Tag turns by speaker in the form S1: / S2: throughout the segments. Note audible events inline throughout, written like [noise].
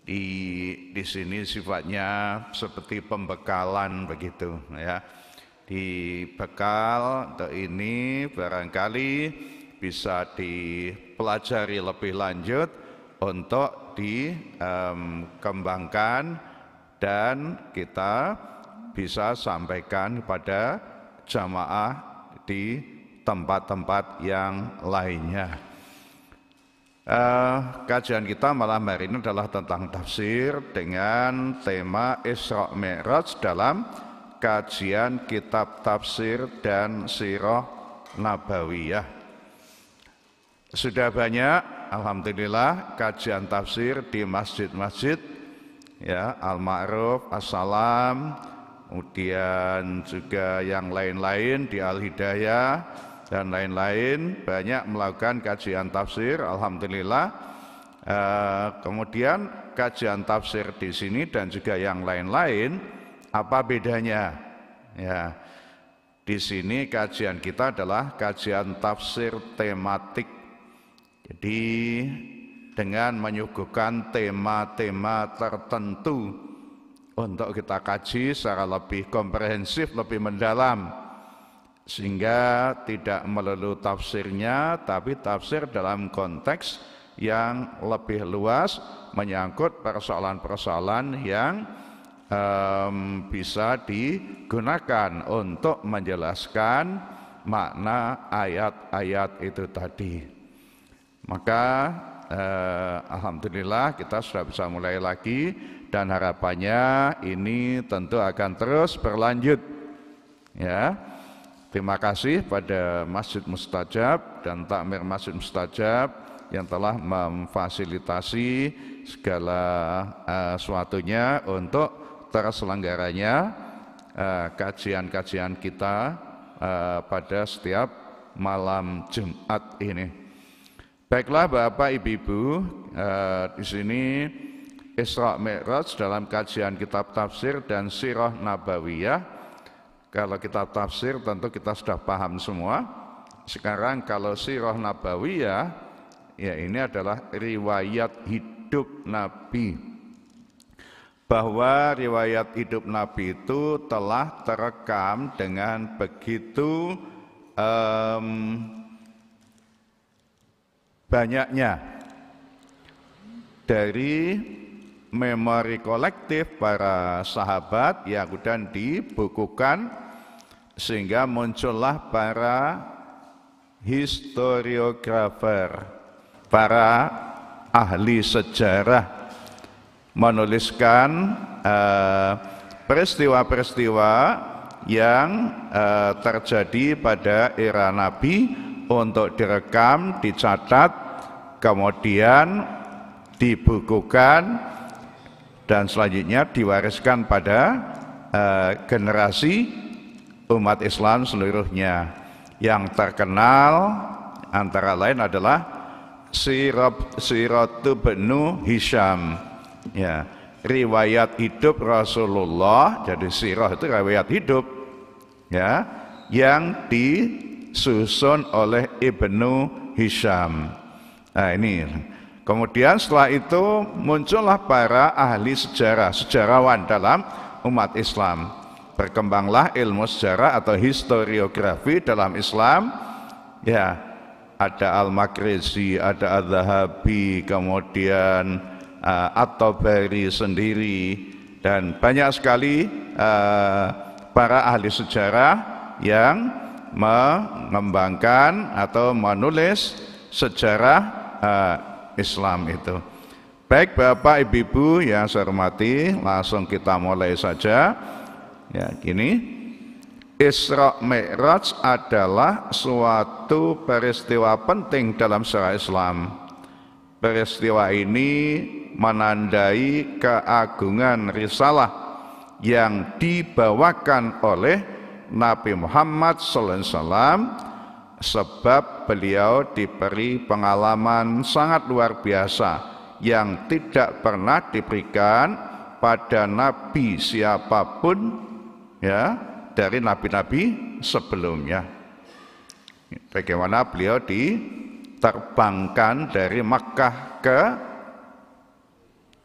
S1: di di sini sifatnya seperti pembekalan begitu ya di bekal untuk ini barangkali bisa dipelajari lebih lanjut untuk dikembangkan dan kita bisa sampaikan kepada jamaah di tempat-tempat yang lainnya. Uh, kajian kita malam hari ini adalah tentang tafsir dengan tema Isra Mi'raj dalam kajian kitab tafsir dan sirah nabawiyah. Sudah banyak alhamdulillah kajian tafsir di masjid-masjid ya Al-Ma'ruf, Assalam, kemudian juga yang lain-lain di Al-Hidayah dan lain-lain banyak melakukan kajian tafsir alhamdulillah eh, kemudian kajian tafsir di sini dan juga yang lain-lain apa bedanya ya di sini kajian kita adalah kajian tafsir tematik jadi dengan menyuguhkan tema-tema tertentu untuk kita kaji secara lebih komprehensif, lebih mendalam sehingga tidak melulu tafsirnya tapi tafsir dalam konteks yang lebih luas menyangkut persoalan-persoalan yang um, bisa digunakan untuk menjelaskan makna ayat-ayat itu tadi. Maka eh, alhamdulillah kita sudah bisa mulai lagi dan harapannya ini tentu akan terus berlanjut. Ya. Terima kasih pada Masjid Mustajab dan Takmir Masjid Mustajab yang telah memfasilitasi segala uh, suatunya untuk terselenggaranya eh, kajian-kajian uh, kita uh, pada setiap malam Jumat ini. Baiklah Bapak Ibu-ibu, uh, di sini Isra Mi'raj dalam kajian kitab tafsir dan sirah nabawiyah kalau kita tafsir tentu kita sudah paham semua. Sekarang kalau sirah nabawiyah, ya ini adalah riwayat hidup Nabi. Bahwa riwayat hidup Nabi itu telah terekam dengan begitu um, banyaknya dari memori kolektif para sahabat yang kemudian dibukukan sehingga muncullah para historiografer, para ahli sejarah menuliskan eh, peristiwa-peristiwa uh, yang uh, terjadi pada era Nabi untuk direkam, dicatat, kemudian dibukukan, dan selanjutnya diwariskan pada uh, generasi umat Islam seluruhnya yang terkenal antara lain adalah Sirat Sirat Benu Hisham ya riwayat hidup Rasulullah jadi sirah itu riwayat hidup ya yang disusun oleh Ibnu Hisham nah ini Kemudian setelah itu muncullah para ahli sejarah, sejarawan dalam umat Islam. Berkembanglah ilmu sejarah atau historiografi dalam Islam. Ya, ada Al-Makrizi, ada Al-Zahabi, kemudian uh, At-Tabari sendiri dan banyak sekali uh, para ahli sejarah yang mengembangkan atau menulis sejarah uh, Islam itu. Baik Bapak Ibu, Ibu yang saya hormati, langsung kita mulai saja. Ya, gini. Isra Mi'raj adalah suatu peristiwa penting dalam sejarah Islam. Peristiwa ini menandai keagungan risalah yang dibawakan oleh Nabi Muhammad sallallahu alaihi wasallam sebab beliau diberi pengalaman sangat luar biasa yang tidak pernah diberikan pada nabi siapapun ya dari nabi-nabi sebelumnya. Bagaimana beliau diterbangkan dari Makkah ke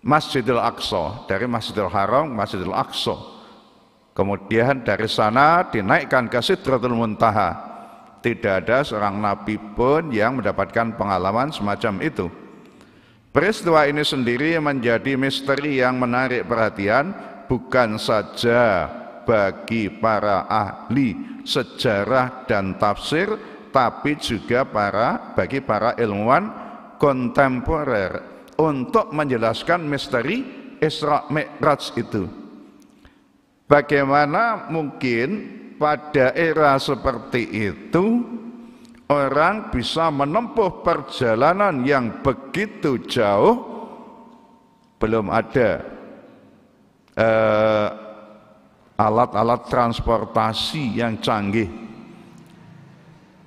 S1: Masjidil Aqsa, dari Masjidil Haram Masjidil Aqsa. Kemudian dari sana dinaikkan ke Sidratul Muntaha tidak ada seorang nabi pun yang mendapatkan pengalaman semacam itu. Peristiwa ini sendiri menjadi misteri yang menarik perhatian bukan saja bagi para ahli sejarah dan tafsir tapi juga para bagi para ilmuwan kontemporer untuk menjelaskan misteri Isra Mi'raj itu. Bagaimana mungkin pada era seperti itu orang bisa menempuh perjalanan yang begitu jauh belum ada alat eh, alat-alat transportasi yang canggih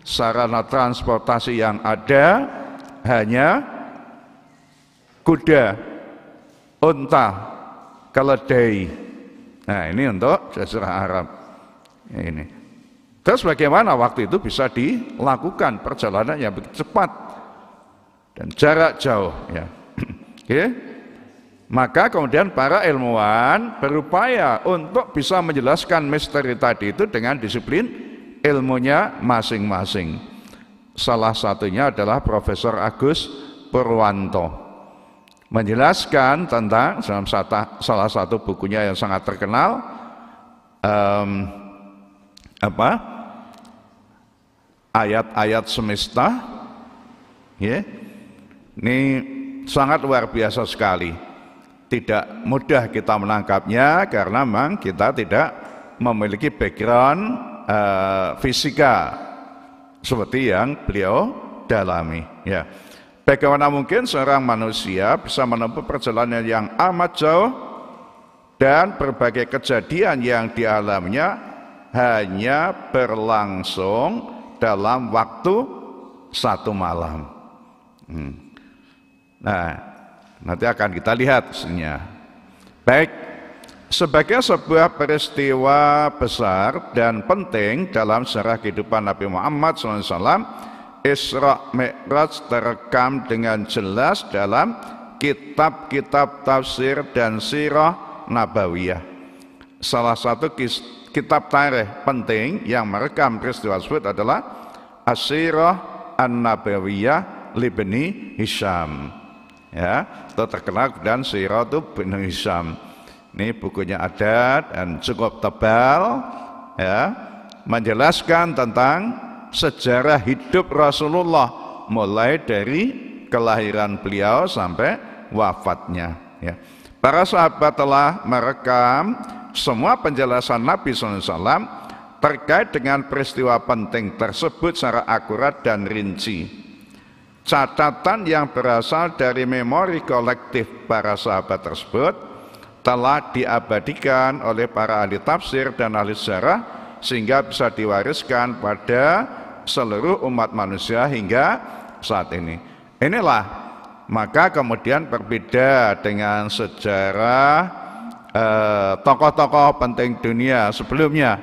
S1: sarana transportasi yang ada hanya kuda unta keledai nah ini untuk jazirah Arab ini. Terus bagaimana waktu itu bisa dilakukan perjalanan yang begitu cepat dan jarak jauh ya. [clears throat] Oke. Maka kemudian para ilmuwan berupaya untuk bisa menjelaskan misteri tadi itu dengan disiplin ilmunya masing-masing. Salah satunya adalah Profesor Agus Purwanto menjelaskan tentang dalam salah satu bukunya yang sangat terkenal um, apa ayat-ayat semesta ya ini sangat luar biasa sekali tidak mudah kita menangkapnya karena memang kita tidak memiliki background uh, fisika seperti yang beliau dalami ya bagaimana mungkin seorang manusia bisa menempuh perjalanan yang amat jauh dan berbagai kejadian yang dialaminya hanya berlangsung dalam waktu satu malam. Hmm. Nah, nanti akan kita lihat isinya. Baik, sebagai sebuah peristiwa besar dan penting dalam sejarah kehidupan Nabi Muhammad SAW, Isra Mi'raj terekam dengan jelas dalam kitab-kitab tafsir dan sirah Nabawiyah. Salah satu kitab tarikh penting yang merekam peristiwa tersebut adalah Asyirah An-Nabawiyah Libni Hisham. Ya, itu terkenal dan Sirah itu bin Hisham. Ini bukunya ada dan cukup tebal ya, menjelaskan tentang sejarah hidup Rasulullah mulai dari kelahiran beliau sampai wafatnya ya. Para sahabat telah merekam semua penjelasan Nabi SAW terkait dengan peristiwa penting tersebut secara akurat dan rinci. Catatan yang berasal dari memori kolektif para sahabat tersebut telah diabadikan oleh para ahli tafsir dan ahli sejarah sehingga bisa diwariskan pada seluruh umat manusia hingga saat ini. Inilah maka kemudian berbeda dengan sejarah Eh, tokoh-tokoh penting dunia sebelumnya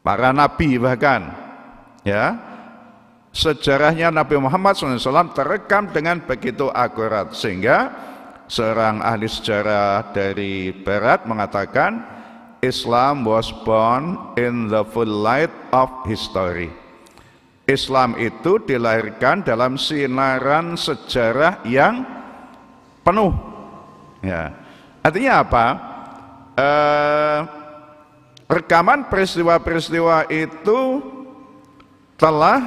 S1: para nabi bahkan ya sejarahnya Nabi Muhammad SAW terekam dengan begitu akurat sehingga seorang ahli sejarah dari barat mengatakan Islam was born in the full light of history Islam itu dilahirkan dalam sinaran sejarah yang penuh ya Artinya apa? Eh, rekaman peristiwa-peristiwa itu telah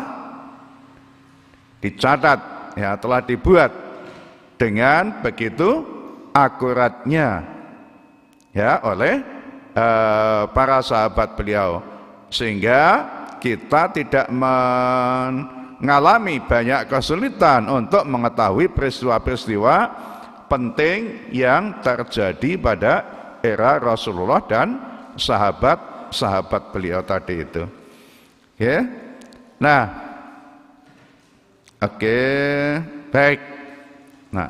S1: dicatat, ya telah dibuat dengan begitu akuratnya ya oleh eh, para sahabat beliau sehingga kita tidak mengalami banyak kesulitan untuk mengetahui peristiwa-peristiwa penting yang terjadi pada era Rasulullah dan sahabat-sahabat beliau tadi itu. Ya. Nah. Oke, okay. baik. Nah,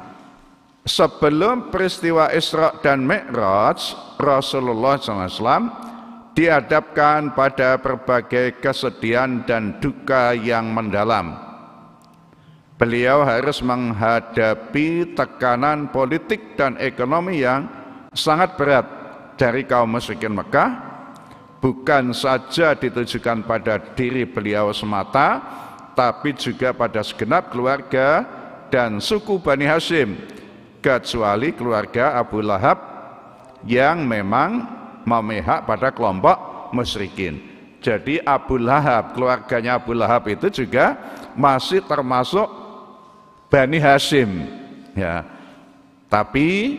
S1: sebelum peristiwa Isra dan Mi'raj, Rasulullah SAW dihadapkan pada berbagai kesedihan dan duka yang mendalam beliau harus menghadapi tekanan politik dan ekonomi yang sangat berat dari kaum musyrikin Mekah bukan saja ditujukan pada diri beliau semata tapi juga pada segenap keluarga dan suku Bani Hashim kecuali keluarga Abu Lahab yang memang memihak pada kelompok musyrikin. Jadi Abu Lahab, keluarganya Abu Lahab itu juga masih termasuk Bani Hashim ya tapi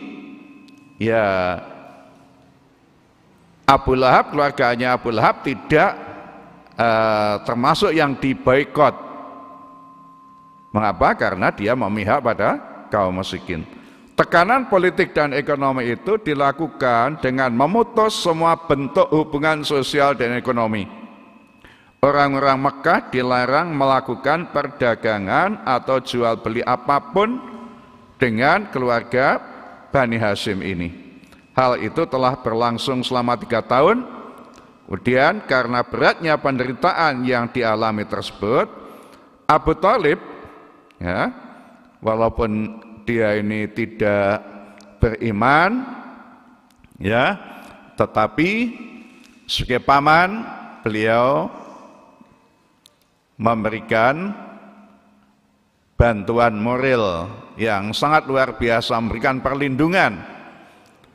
S1: ya Abu Lahab keluarganya Abu Lahab tidak eh, termasuk yang diboikot mengapa karena dia memihak pada kaum miskin Tekanan politik dan ekonomi itu dilakukan dengan memutus semua bentuk hubungan sosial dan ekonomi. Orang-orang Mekah dilarang melakukan perdagangan atau jual beli apapun dengan keluarga Bani Hashim ini. Hal itu telah berlangsung selama tiga tahun. Kemudian karena beratnya penderitaan yang dialami tersebut, Abu Talib, ya, walaupun dia ini tidak beriman, ya, tetapi sebagai paman beliau memberikan bantuan moral yang sangat luar biasa memberikan perlindungan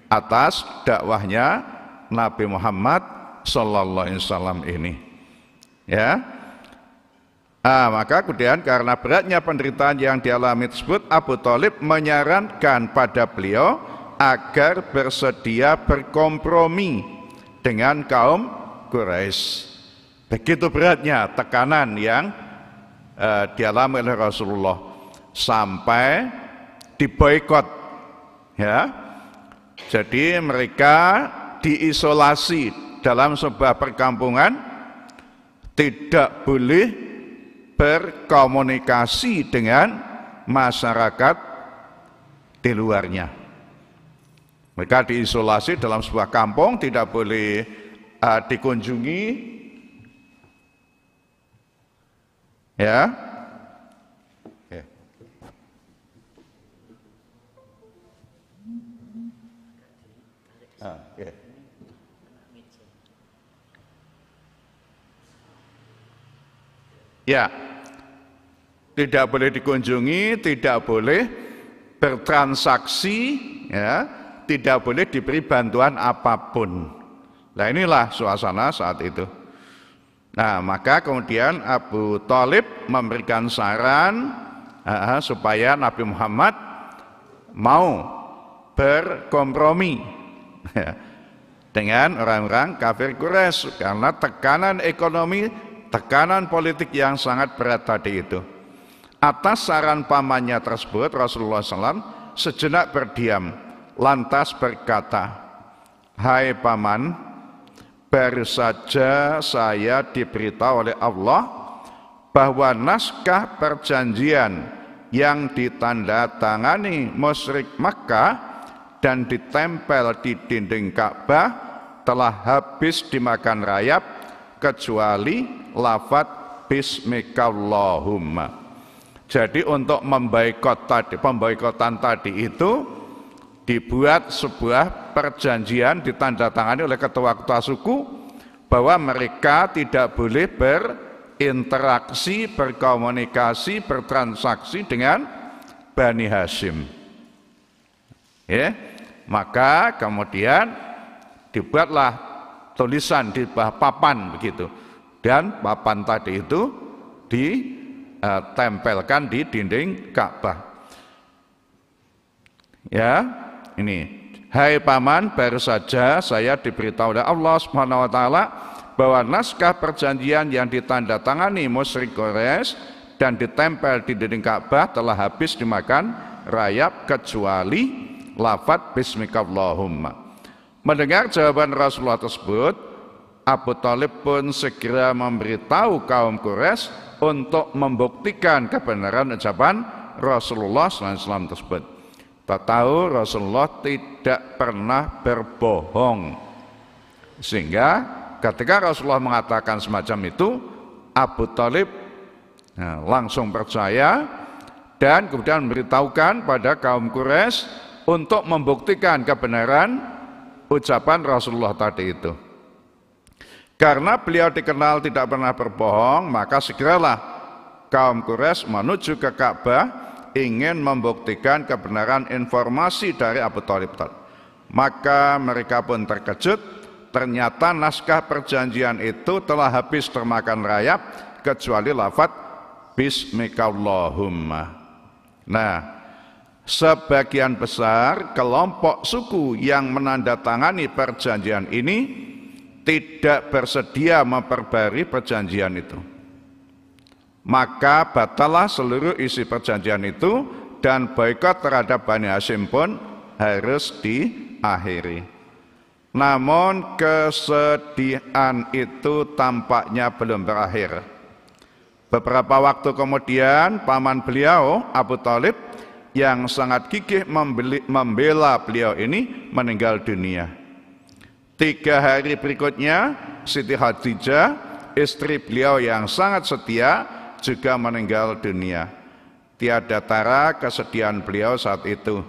S1: atas dakwahnya Nabi Muhammad Sallallahu Alaihi Wasallam ini. Ya, Ah, maka kemudian karena beratnya penderitaan yang dialami tersebut, Abu Talib menyarankan pada beliau agar bersedia berkompromi dengan kaum Quraisy. Begitu beratnya tekanan yang uh, dialami oleh Rasulullah sampai diboikot ya. Jadi mereka diisolasi dalam sebuah perkampungan tidak boleh berkomunikasi dengan masyarakat di luarnya. Mereka diisolasi dalam sebuah kampung, tidak boleh uh, dikunjungi, Ya. Ah, ya. Tidak boleh dikunjungi, tidak boleh bertransaksi, ya, tidak boleh diberi bantuan apapun. Nah inilah suasana saat itu. Nah, maka kemudian Abu Talib memberikan saran uh, supaya Nabi Muhammad mau berkompromi [laughs] dengan orang-orang kafir Quraisy karena tekanan ekonomi, tekanan politik yang sangat berat tadi itu. Atas saran pamannya tersebut Rasulullah SAW sejenak berdiam lantas berkata, "Hai paman, Baru saja saya diberitahu oleh Allah bahwa naskah perjanjian yang ditandatangani musyrik Makkah dan ditempel di dinding Ka'bah telah habis dimakan rayap kecuali lafat bismikallahumma. Jadi untuk membaikot tadi, pembaikotan tadi itu dibuat sebuah perjanjian ditandatangani oleh ketua ketua suku bahwa mereka tidak boleh berinteraksi, berkomunikasi, bertransaksi dengan Bani Hashim. Ya, maka kemudian dibuatlah tulisan di bawah papan begitu. Dan papan tadi itu ditempelkan eh, di dinding Ka'bah. Ya, ini, hai paman, baru saja saya diberitahu oleh Allah Subhanahu wa taala bahwa naskah perjanjian yang ditandatangani musri Quraisy dan ditempel di dinding Ka'bah telah habis dimakan rayap kecuali lafat bismikallahumma. Mendengar jawaban Rasulullah tersebut, Abu Talib pun segera memberitahu kaum Quraisy untuk membuktikan kebenaran ucapan Rasulullah SAW tersebut. Kita tahu Rasulullah tidak pernah berbohong. Sehingga ketika Rasulullah mengatakan semacam itu, Abu Talib ya, langsung percaya dan kemudian memberitahukan pada kaum Quraisy untuk membuktikan kebenaran ucapan Rasulullah tadi itu. Karena beliau dikenal tidak pernah berbohong, maka segeralah kaum Quraisy menuju ke Ka'bah ingin membuktikan kebenaran informasi dari Abu Talib tadi. Maka mereka pun terkejut, ternyata naskah perjanjian itu telah habis termakan rayap kecuali lafat Bismikallahumma. Nah, sebagian besar kelompok suku yang menandatangani perjanjian ini tidak bersedia memperbarui perjanjian itu maka batalah seluruh isi perjanjian itu dan boikot terhadap Bani Hashim pun harus diakhiri. Namun kesedihan itu tampaknya belum berakhir. Beberapa waktu kemudian paman beliau Abu Talib yang sangat gigih membeli, membela beliau ini meninggal dunia. Tiga hari berikutnya Siti Hadijah istri beliau yang sangat setia juga meninggal dunia. Tiada tara kesedihan beliau saat itu.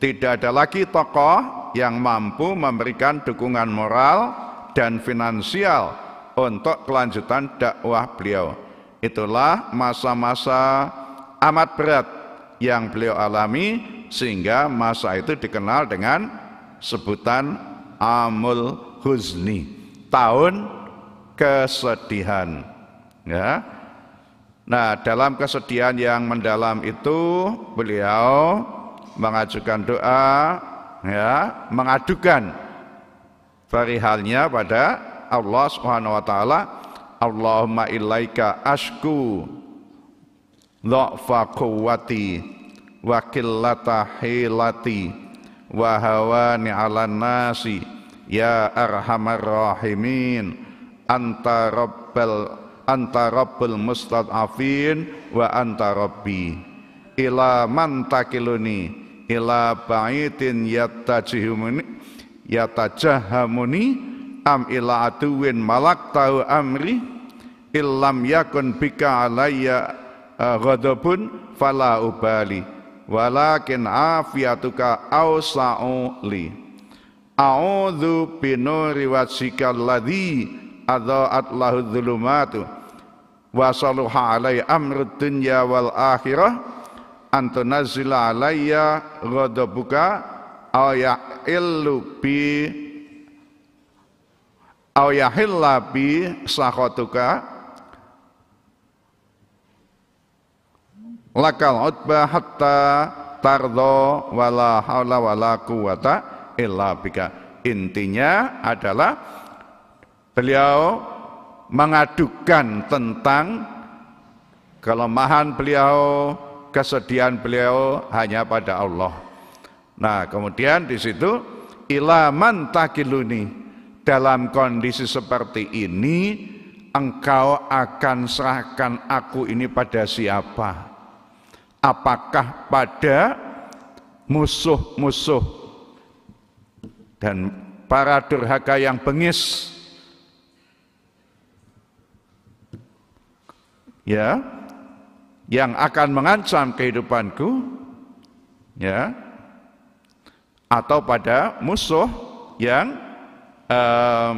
S1: Tidak ada lagi tokoh yang mampu memberikan dukungan moral dan finansial untuk kelanjutan dakwah beliau. Itulah masa-masa amat berat yang beliau alami sehingga masa itu dikenal dengan sebutan Amul Huzni, tahun kesedihan. Ya, Nah, dalam kesedihan yang mendalam itu beliau mengajukan doa ya, mengadukan perihalnya pada Allah Subhanahu wa taala. Allahumma ilaika asku dha'fa quwwati wa qillata hilati wa hawani 'alan nasi ya arhamar rahimin anta rabbal anta rabbul mustad'afin wa anta rabbi ila man takiluni ila ba'itin yattajihumuni yatajahamuni am ila aduwin malak tahu amri illam yakun bika alaya uh, eh, ghadabun fala ubali walakin afiatuka awsa'u li a'udzu binuri wajhikal ladzi adha'at lahu dhulumatu wa saluha alai amrud dunya wal akhirah antunazila alayya ghadabuka aw ya'illu bi aw yahilla bi sakhatuka lakal utba hatta tardo wala hawla wala quwata illa bika intinya adalah Beliau mengadukan tentang kelemahan beliau, kesedihan beliau hanya pada Allah. Nah, kemudian di situ ilaman takiluni dalam kondisi seperti ini engkau akan serahkan aku ini pada siapa? Apakah pada musuh-musuh dan para durhaka yang bengis ya yang akan mengancam kehidupanku ya atau pada musuh yang um,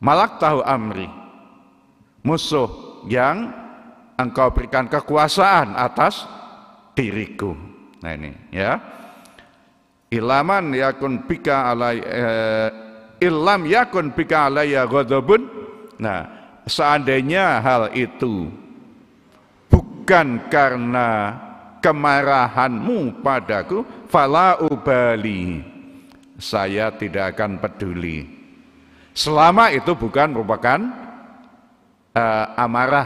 S1: malak tahu amri musuh yang engkau berikan kekuasaan atas diriku nah ini ya ilaman yakun bika alai eh, ilam yakun bika alai ya nah seandainya hal itu bukan karena kemarahanmu padaku, fala ubali. Saya tidak akan peduli. Selama itu bukan merupakan uh, amarah,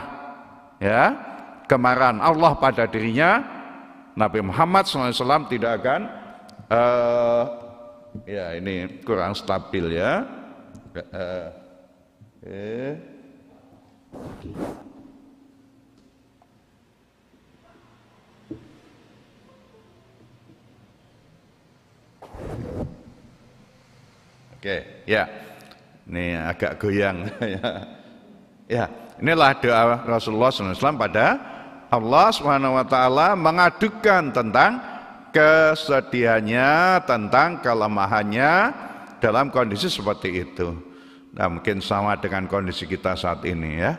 S1: ya kemarahan Allah pada dirinya, Nabi Muhammad SAW tidak akan uh, ya ini kurang stabil ya. Uh, eh. eh. Oke, ya. Ini agak goyang. [laughs] Ya. ya, inilah doa Rasulullah SAW pada Allah Subhanahu wa taala mengadukan tentang kesedihannya, tentang kelemahannya dalam kondisi seperti itu. Nah, mungkin sama dengan kondisi kita saat ini ya.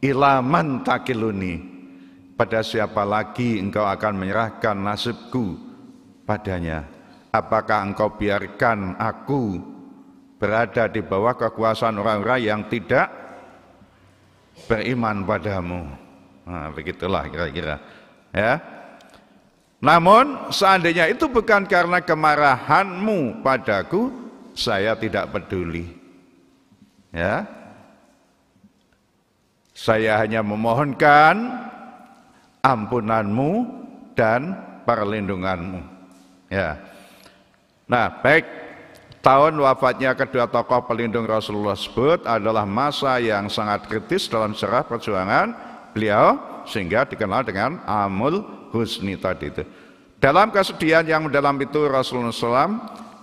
S1: Ilaman takiluni. Pada siapa lagi engkau akan menyerahkan nasibku padanya? Apakah engkau biarkan aku berada di bawah kekuasaan orang-orang yang tidak beriman padamu? Nah, begitulah kira-kira. Ya. Namun seandainya itu bukan karena kemarahanmu padaku, saya tidak peduli. Ya. Saya hanya memohonkan ampunanmu dan perlindunganmu. Ya. Nah, baik tahun wafatnya kedua tokoh pelindung Rasulullah tersebut adalah masa yang sangat kritis dalam sejarah perjuangan beliau sehingga dikenal dengan Amul Husni tadi itu. Dalam kesedihan yang mendalam itu Rasulullah SAW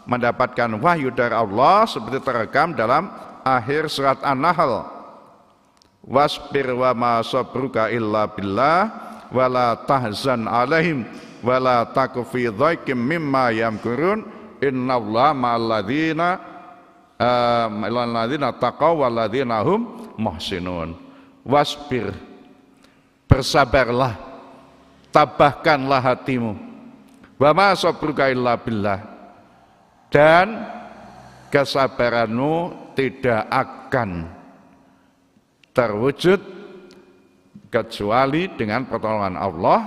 S1: mendapatkan wahyu dari Allah seperti terekam dalam akhir surat An-Nahl wasbir wa ma sabruka illa billah wala tahzan alaihim wala taku fi dhaikim mimma yamkurun innallaha ma'alladzina eh, alladzina taqaw walladzina hum muhsinun wasbir bersabarlah tabahkanlah hatimu wa ma sabruka illa billah dan kesabaranmu tidak akan terwujud kecuali dengan pertolongan Allah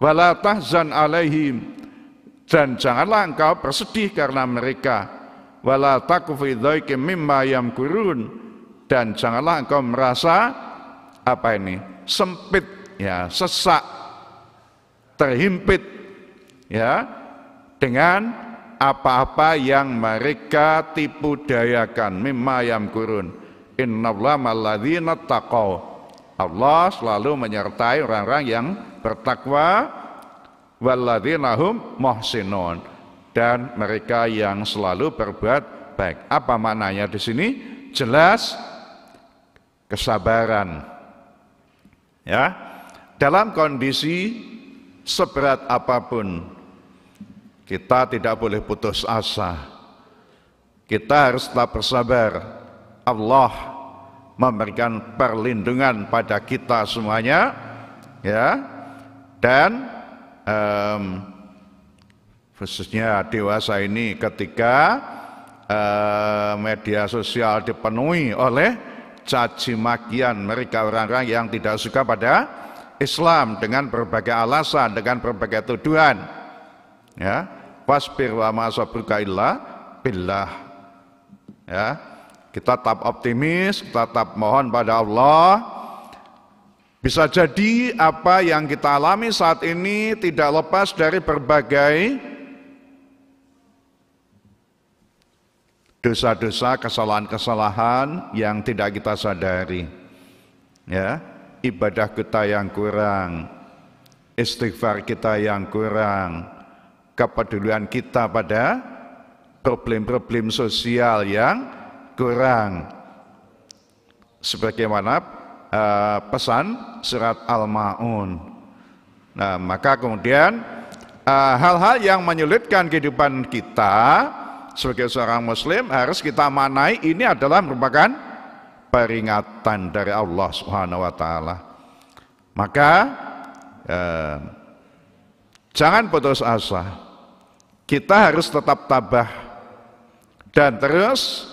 S1: Walatahzan alaihim dan janganlah engkau bersedih karena mereka wala taku dan janganlah engkau merasa apa ini sempit ya sesak terhimpit ya dengan apa-apa yang mereka tipu dayakan mimma yamkurun innalladzina taqaw Allah selalu menyertai orang-orang yang bertakwa walladzina hum muhsinun dan mereka yang selalu berbuat baik. Apa maknanya di sini? Jelas kesabaran. Ya. Dalam kondisi seberat apapun kita tidak boleh putus asa. Kita harus tetap bersabar. Allah memberikan perlindungan pada kita semuanya, ya. Dan um, khususnya dewasa ini ketika uh, media sosial dipenuhi oleh caci makian mereka orang-orang yang tidak suka pada Islam dengan berbagai alasan, dengan berbagai tuduhan. Ya, Wasbir wa ma sabruka illa billah. Ya. Kita tetap optimis, kita tetap mohon pada Allah bisa jadi apa yang kita alami saat ini tidak lepas dari berbagai dosa-dosa, kesalahan-kesalahan yang tidak kita sadari. Ya, ibadah kita yang kurang, istighfar kita yang kurang, kepedulian kita pada problem-problem sosial yang kurang. Sebagaimana uh, pesan surat Al-Ma'un. Nah, maka kemudian eh, hal-hal uh, yang menyulitkan kehidupan kita sebagai seorang muslim harus kita manai ini adalah merupakan peringatan dari Allah Subhanahu wa taala. Maka uh, jangan putus asa kita harus tetap tabah dan terus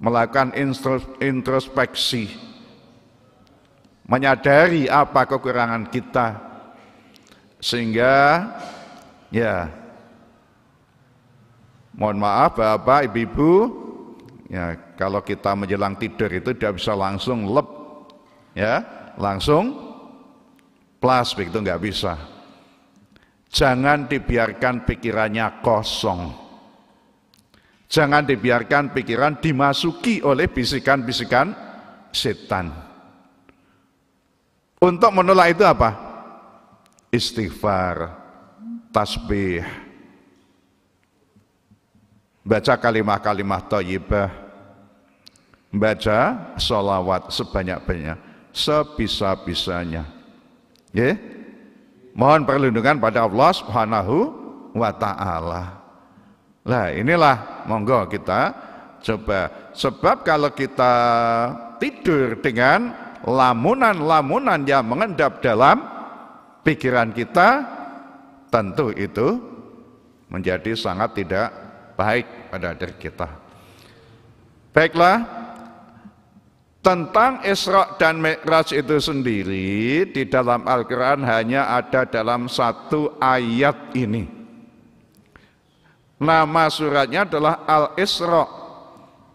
S1: melakukan introspeksi, menyadari apa kekurangan kita, sehingga ya mohon maaf bapak ibu-ibu ya kalau kita menjelang tidur itu tidak bisa langsung lep ya langsung plus begitu nggak bisa Jangan dibiarkan pikirannya kosong. Jangan dibiarkan pikiran dimasuki oleh bisikan-bisikan setan. Untuk menolak itu apa? Istighfar, tasbih, baca kalimat-kalimat thayyibah, baca sholawat sebanyak-banyak, sebisa-bisanya. Ya? Yeah? Mohon perlindungan pada Allah Subhanahu wa taala. Lah, inilah monggo kita coba sebab kalau kita tidur dengan lamunan-lamunan yang mengendap dalam pikiran kita tentu itu menjadi sangat tidak baik pada diri kita. Baiklah, tentang Isra dan Mi'raj itu sendiri di dalam Al-Quran hanya ada dalam satu ayat ini. Nama suratnya adalah Al-Isra.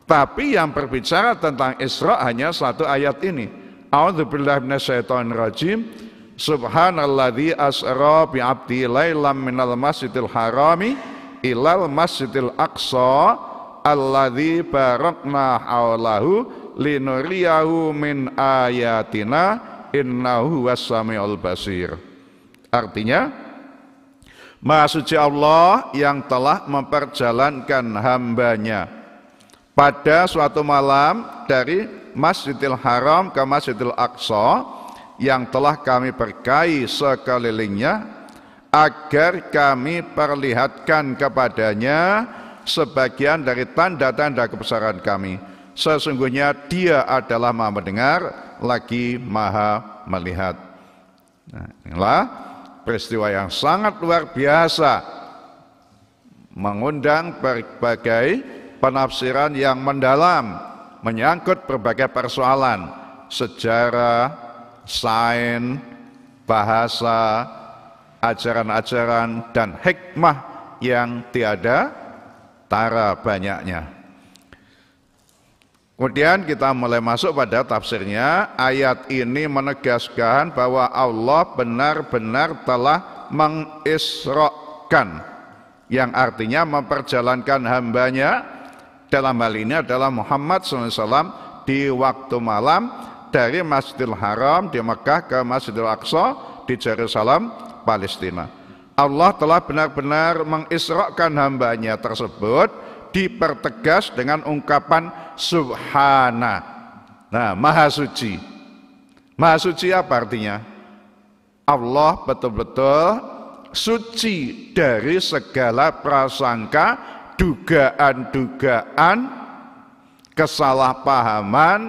S1: Tapi yang berbicara tentang Isra hanya satu ayat ini. A'udzubillah rajim. Subhanalladzi asra bi 'abdi lailam minal masjidil harami ilal masjidil aqsa alladzi barakna haulahu linuriyahu min ayatina innahu wassami'ul basir artinya Maha suci Allah yang telah memperjalankan hambanya pada suatu malam dari Masjidil Haram ke Masjidil Aqsa yang telah kami berkahi sekelilingnya agar kami perlihatkan kepadanya sebagian dari tanda-tanda kebesaran kami sesungguhnya dia adalah maha mendengar lagi maha melihat. Nah, inilah peristiwa yang sangat luar biasa mengundang berbagai penafsiran yang mendalam menyangkut berbagai persoalan sejarah, sains, bahasa, ajaran-ajaran dan hikmah yang tiada tara banyaknya. Kemudian kita mulai masuk pada tafsirnya. Ayat ini menegaskan bahwa Allah benar-benar telah mengisrokan. Yang artinya memperjalankan hambanya dalam hal ini adalah Muhammad SAW di waktu malam dari Masjidil Haram di Mekah ke Masjidil Aqsa di Jerusalem, Palestina. Allah telah benar-benar mengisrokan hambanya tersebut dipertegas dengan ungkapan subhana. Nah, maha suci. Maha suci apa artinya? Allah betul-betul suci dari segala prasangka, dugaan-dugaan, kesalahpahaman,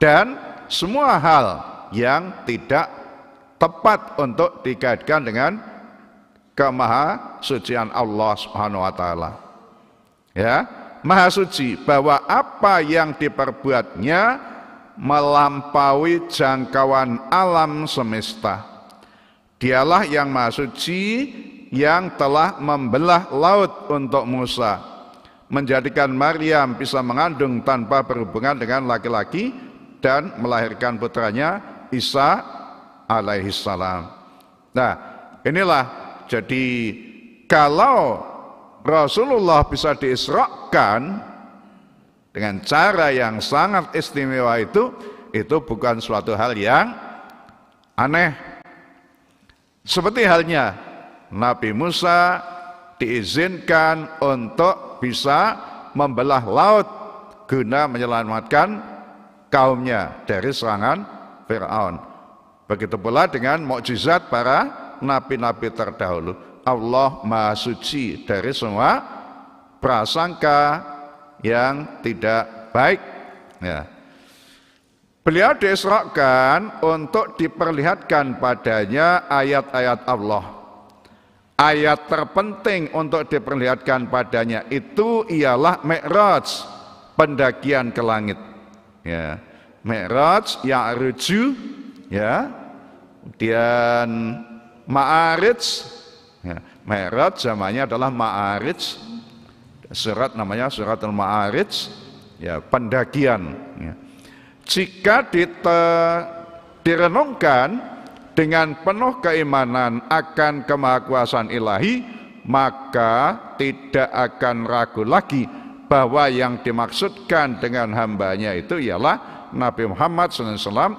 S1: dan semua hal yang tidak tepat untuk dikaitkan dengan kemaha sucian Allah Subhanahu wa taala ya maha suci bahwa apa yang diperbuatnya melampaui jangkauan alam semesta dialah yang maha suci yang telah membelah laut untuk Musa menjadikan Maryam bisa mengandung tanpa berhubungan dengan laki-laki dan melahirkan putranya Isa alaihissalam nah inilah jadi kalau Rasulullah bisa diisrakan dengan cara yang sangat istimewa itu itu bukan suatu hal yang aneh seperti halnya Nabi Musa diizinkan untuk bisa membelah laut guna menyelamatkan kaumnya dari serangan Firaun begitu pula dengan mukjizat para nabi-nabi terdahulu Allah Maha Suci dari semua prasangka yang tidak baik. Ya. Beliau diisrakan untuk diperlihatkan padanya ayat-ayat Allah. Ayat terpenting untuk diperlihatkan padanya itu ialah Mi'raj, pendakian ke langit. Ya. Mi'raj ya'ruju ya. Kemudian Ma'arij Merat zamannya adalah ma'arij. Surat namanya surat al-ma'arij, ya pendakian. Ya. Jika dite, direnungkan dengan penuh keimanan akan kemahakuasaan ilahi, maka tidak akan ragu lagi bahwa yang dimaksudkan dengan hambanya itu ialah Nabi Muhammad SAW,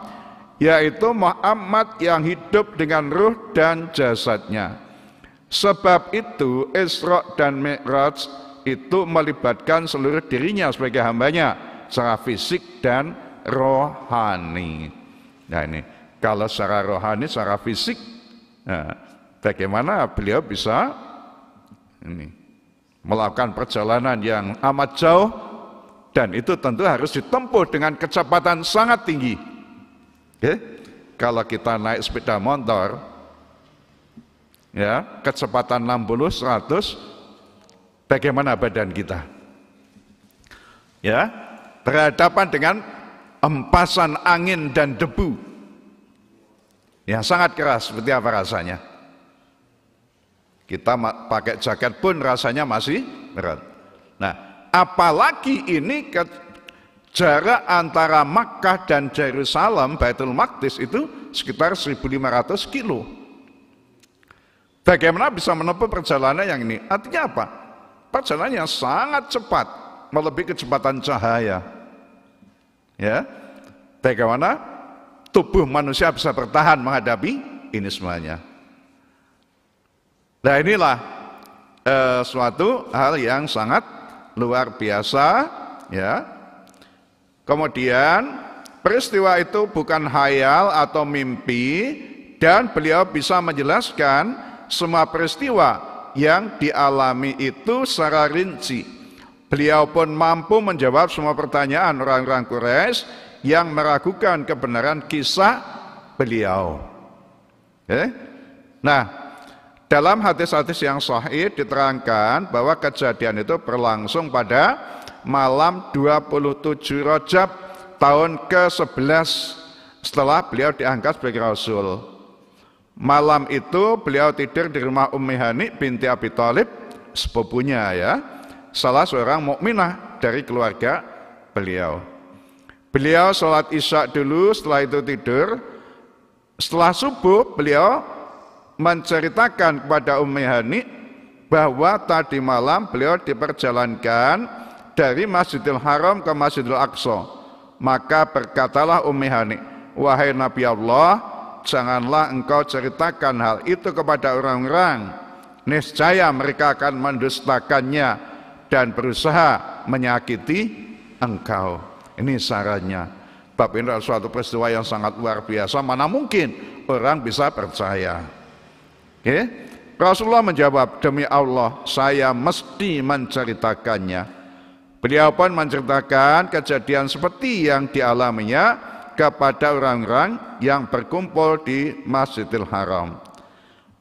S1: yaitu Muhammad yang hidup dengan ruh dan jasadnya. Sebab itu Isra dan Mi'raj itu melibatkan seluruh dirinya sebagai hambanya secara fisik dan rohani. Nah ini kalau secara rohani, secara fisik, nah, bagaimana beliau bisa ini melakukan perjalanan yang amat jauh dan itu tentu harus ditempuh dengan kecepatan sangat tinggi. Okay? Kalau kita naik sepeda motor, ya kecepatan 60 100 bagaimana badan kita ya berhadapan dengan empasan angin dan debu yang sangat keras seperti apa rasanya kita pakai jaket pun rasanya masih berat nah apalagi ini ke jarak antara Makkah dan Jerusalem Baitul Maqdis itu sekitar 1500 kilo Bagaimana bisa menempuh perjalanan yang ini? Artinya apa? Perjalanannya sangat cepat, melebihi kecepatan cahaya. Ya, bagaimana tubuh manusia bisa bertahan menghadapi ini semuanya? Nah inilah eh, suatu hal yang sangat luar biasa, ya. Kemudian peristiwa itu bukan hayal atau mimpi, dan beliau bisa menjelaskan semua peristiwa yang dialami itu secara rinci. Beliau pun mampu menjawab semua pertanyaan orang-orang Quraisy yang meragukan kebenaran kisah beliau. Eh? Nah, dalam hadis-hadis yang sahih diterangkan bahwa kejadian itu berlangsung pada malam 27 Rajab tahun ke-11 setelah beliau diangkat sebagai rasul. Malam itu beliau tidur di rumah Ummi Hani binti Abi Talib sepupunya ya, salah seorang mukminah dari keluarga beliau. Beliau sholat isya dulu, setelah itu tidur. Setelah subuh beliau menceritakan kepada Ummi Hani bahwa tadi malam beliau diperjalankan dari Masjidil Haram ke Masjidil Aqsa. Maka berkatalah Ummi Hani, "Wahai Nabi Allah, janganlah engkau ceritakan hal itu kepada orang-orang. Niscaya mereka akan mendustakannya dan berusaha menyakiti engkau. Ini sarannya. Bab ini adalah suatu peristiwa yang sangat luar biasa. Mana mungkin orang bisa percaya. Okay? Rasulullah menjawab, demi Allah saya mesti menceritakannya. Beliau pun menceritakan kejadian seperti yang dialaminya kepada orang-orang yang berkumpul di Masjidil Haram.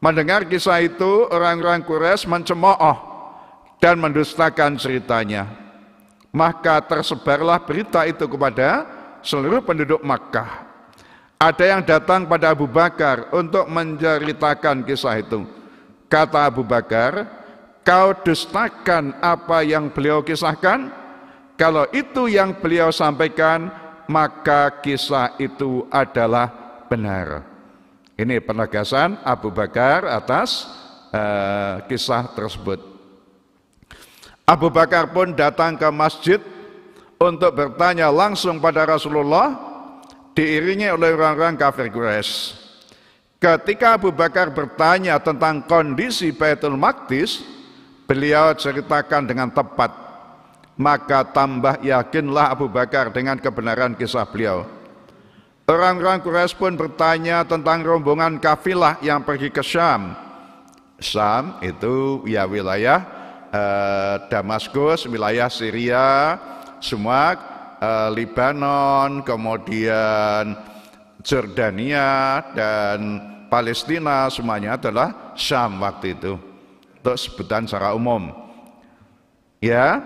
S1: Mendengar kisah itu, orang-orang Kures mencemooh dan mendustakan ceritanya. Maka tersebarlah berita itu kepada seluruh penduduk Makkah. Ada yang datang pada Abu Bakar untuk menceritakan kisah itu. Kata Abu Bakar, kau dustakan apa yang beliau kisahkan? Kalau itu yang beliau sampaikan, maka kisah itu adalah benar. Ini penegasan Abu Bakar atas uh, kisah tersebut. Abu Bakar pun datang ke masjid untuk bertanya langsung pada Rasulullah diiringi oleh orang-orang kafir Quraisy. Ketika Abu Bakar bertanya tentang kondisi Baitul Maqdis, beliau ceritakan dengan tepat maka tambah yakinlah Abu Bakar dengan kebenaran kisah beliau. Orang-orang Quraisy pun bertanya tentang rombongan kafilah yang pergi ke Syam. Syam itu ya wilayah eh, Damaskus, wilayah Syria, semua eh, Libanon, kemudian Jordania dan Palestina semuanya adalah Syam waktu itu. Untuk sebutan secara umum. Ya,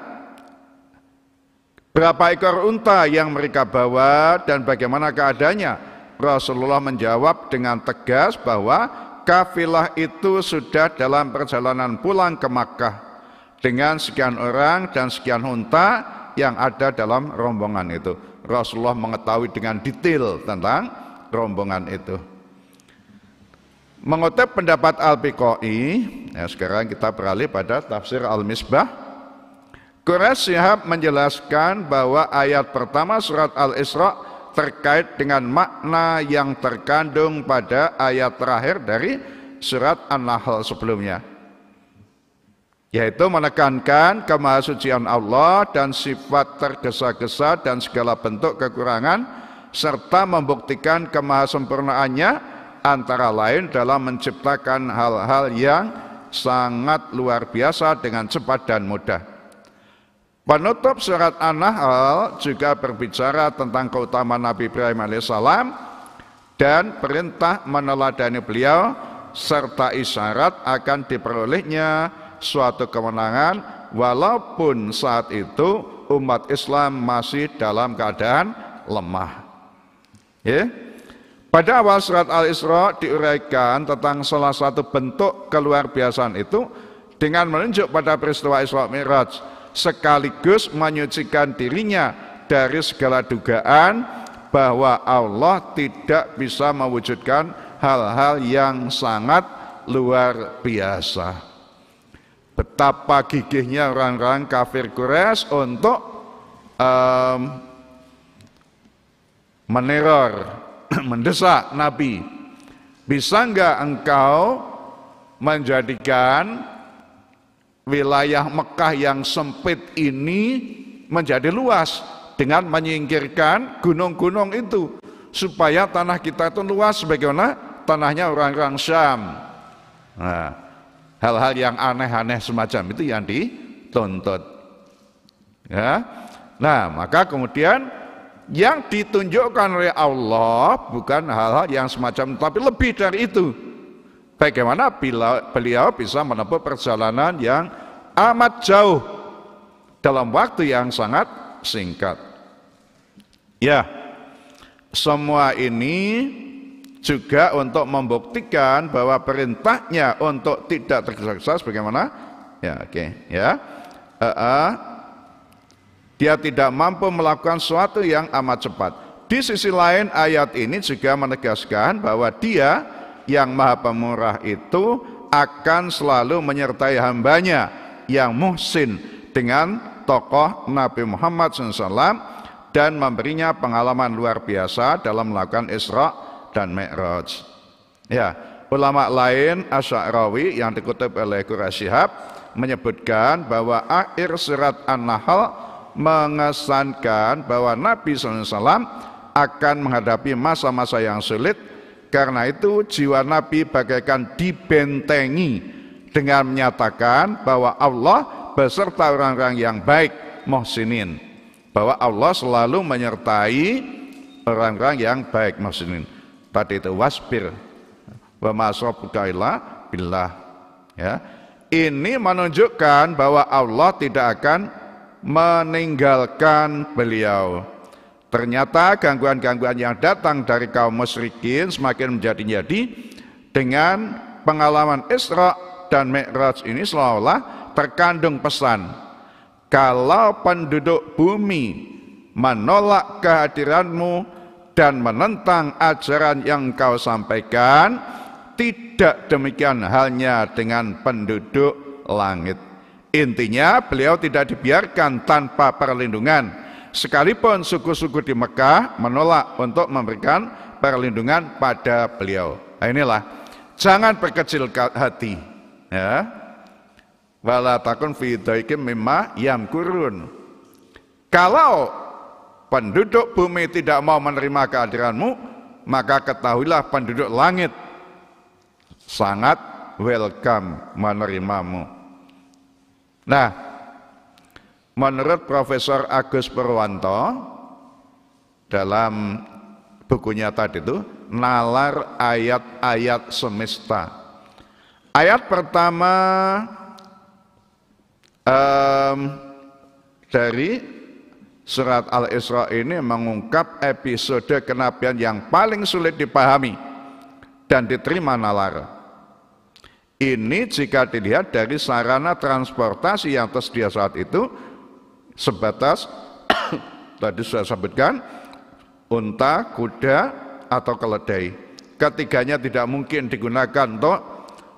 S1: Berapa ekor unta yang mereka bawa dan bagaimana keadaannya? Rasulullah menjawab dengan tegas bahwa kafilah itu sudah dalam perjalanan pulang ke Makkah dengan sekian orang dan sekian unta yang ada dalam rombongan itu. Rasulullah mengetahui dengan detail tentang rombongan itu. Mengutip pendapat Al-Biqai, ya sekarang kita beralih pada tafsir Al-Misbah Quraish Syihab menjelaskan bahwa ayat pertama surat Al-Isra terkait dengan makna yang terkandung pada ayat terakhir dari surat An-Nahl sebelumnya yaitu menekankan kemahasucian Allah dan sifat tergesa-gesa dan segala bentuk kekurangan serta membuktikan kemahasempurnaannya antara lain dalam menciptakan hal-hal yang sangat luar biasa dengan cepat dan mudah. Penutup surat An-Nahl juga berbicara tentang keutamaan Nabi Ibrahim alaihissalam dan perintah meneladani beliau serta isyarat akan diperolehnya suatu kemenangan walaupun saat itu umat Islam masih dalam keadaan lemah. Ya. Pada awal surat Al-Isra diuraikan tentang salah satu bentuk keluar biasaan itu dengan menunjuk pada peristiwa Isra Mi'raj sekaligus menyucikan dirinya dari segala dugaan bahwa Allah tidak bisa mewujudkan hal-hal yang sangat luar biasa. Betapa gigihnya orang-orang kafir Quraisy untuk um, meneror, [clears throat] mendesak Nabi. Bisa enggak engkau menjadikan wilayah Mekah yang sempit ini menjadi luas dengan menyingkirkan gunung-gunung itu supaya tanah kita itu luas sebagaimana tanahnya orang-orang Syam. Nah, hal-hal yang aneh-aneh semacam itu yang dituntut. Ya. Nah, maka kemudian yang ditunjukkan oleh Allah bukan hal-hal yang semacam tapi lebih dari itu Bagaimana bila beliau bisa menempuh perjalanan yang amat jauh dalam waktu yang sangat singkat. Ya, semua ini juga untuk membuktikan bahwa perintahnya untuk tidak tergesa-gesa bagaimana? Ya, oke, okay, ya. Uh, uh, dia tidak mampu melakukan sesuatu yang amat cepat. Di sisi lain ayat ini juga menegaskan bahwa dia yang maha pemurah itu akan selalu menyertai hambanya yang muhsin dengan tokoh Nabi Muhammad SAW dan memberinya pengalaman luar biasa dalam melakukan Isra dan Mi'raj. Ya, ulama lain Asy'arawi yang dikutip oleh Qurasyhab menyebutkan bahwa akhir surat An-Nahl mengesankan bahwa Nabi SAW akan menghadapi masa-masa yang sulit karena itu jiwa Nabi bagaikan dibentengi dengan menyatakan bahwa Allah beserta orang-orang yang baik, Mohsinin. Bahwa Allah selalu menyertai orang-orang yang baik, Mohsinin. Tadi itu wasbir wa billah. Ya. Ini menunjukkan bahwa Allah tidak akan meninggalkan beliau. Ternyata gangguan-gangguan yang datang dari kaum musyrikin semakin menjadi-jadi dengan pengalaman Isra dan Mi'raj ini seolah-olah terkandung pesan kalau penduduk bumi menolak kehadiranmu dan menentang ajaran yang kau sampaikan tidak demikian halnya dengan penduduk langit intinya beliau tidak dibiarkan tanpa perlindungan sekalipun suku-suku di Mekah menolak untuk memberikan perlindungan pada beliau. Nah, inilah jangan berkecil hati. Ya. Wala takun fi mimma kurun. Kalau penduduk bumi tidak mau menerima kehadiranmu, maka ketahuilah penduduk langit sangat welcome menerimamu. Nah, Menurut Profesor Agus Perwanto dalam bukunya tadi itu nalar ayat-ayat semesta. Ayat pertama um, dari surat Al-Isra ini mengungkap episode kenabian yang paling sulit dipahami dan diterima nalar. Ini jika dilihat dari sarana transportasi yang tersedia saat itu, sebatas [coughs] tadi sudah sebutkan unta, kuda atau keledai. Ketiganya tidak mungkin digunakan untuk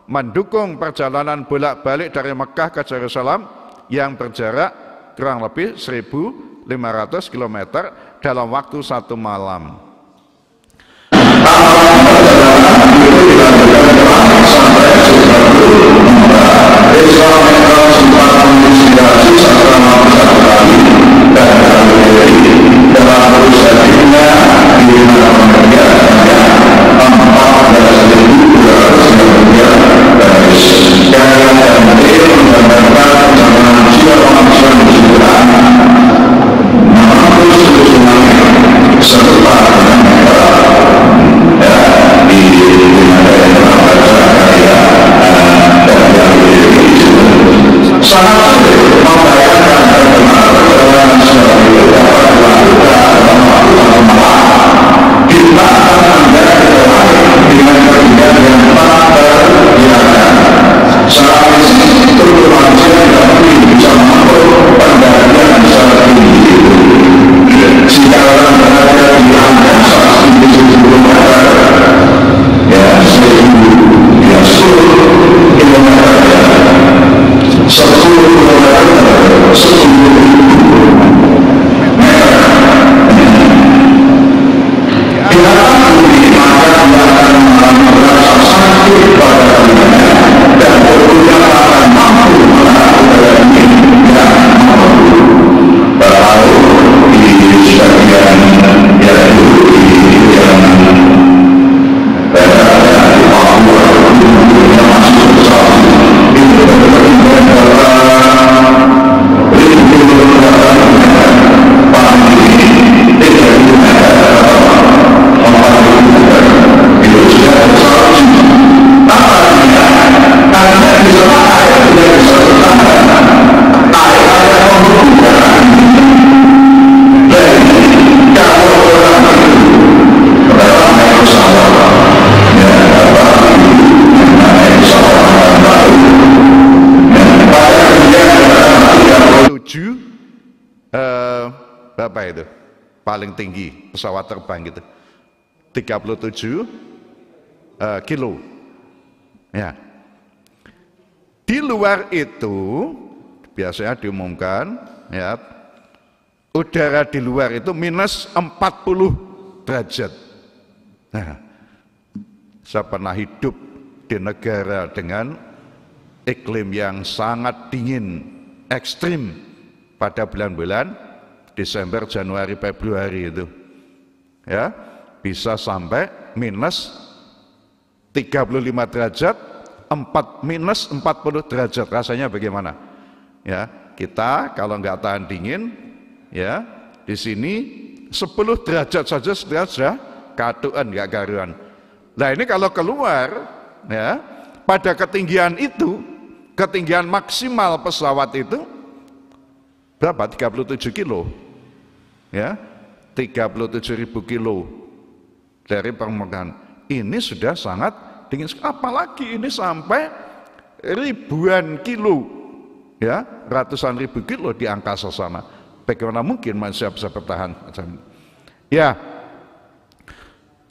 S1: mendukung perjalanan bolak-balik dari Mekah ke Jerusalem yang berjarak kurang lebih 1500 km dalam waktu satu malam.
S2: sampai da
S1: paling tinggi pesawat terbang gitu 37 uh, eh, kilo ya di luar itu biasanya diumumkan ya udara di luar itu minus 40 derajat nah saya pernah hidup di negara dengan iklim yang sangat dingin ekstrim pada bulan-bulan Desember, Januari, Februari itu. Ya, bisa sampai minus 35 derajat, 4 minus 40 derajat. Rasanya bagaimana? Ya, kita kalau nggak tahan dingin, ya di sini 10 derajat saja sudah katuan nggak garuan. Nah ini kalau keluar, ya pada ketinggian itu, ketinggian maksimal pesawat itu berapa 37 kilo ya 37 ribu kilo dari permukaan ini sudah sangat dingin apalagi ini sampai ribuan kilo ya ratusan ribu kilo di angkasa sana bagaimana mungkin manusia bisa bertahan ya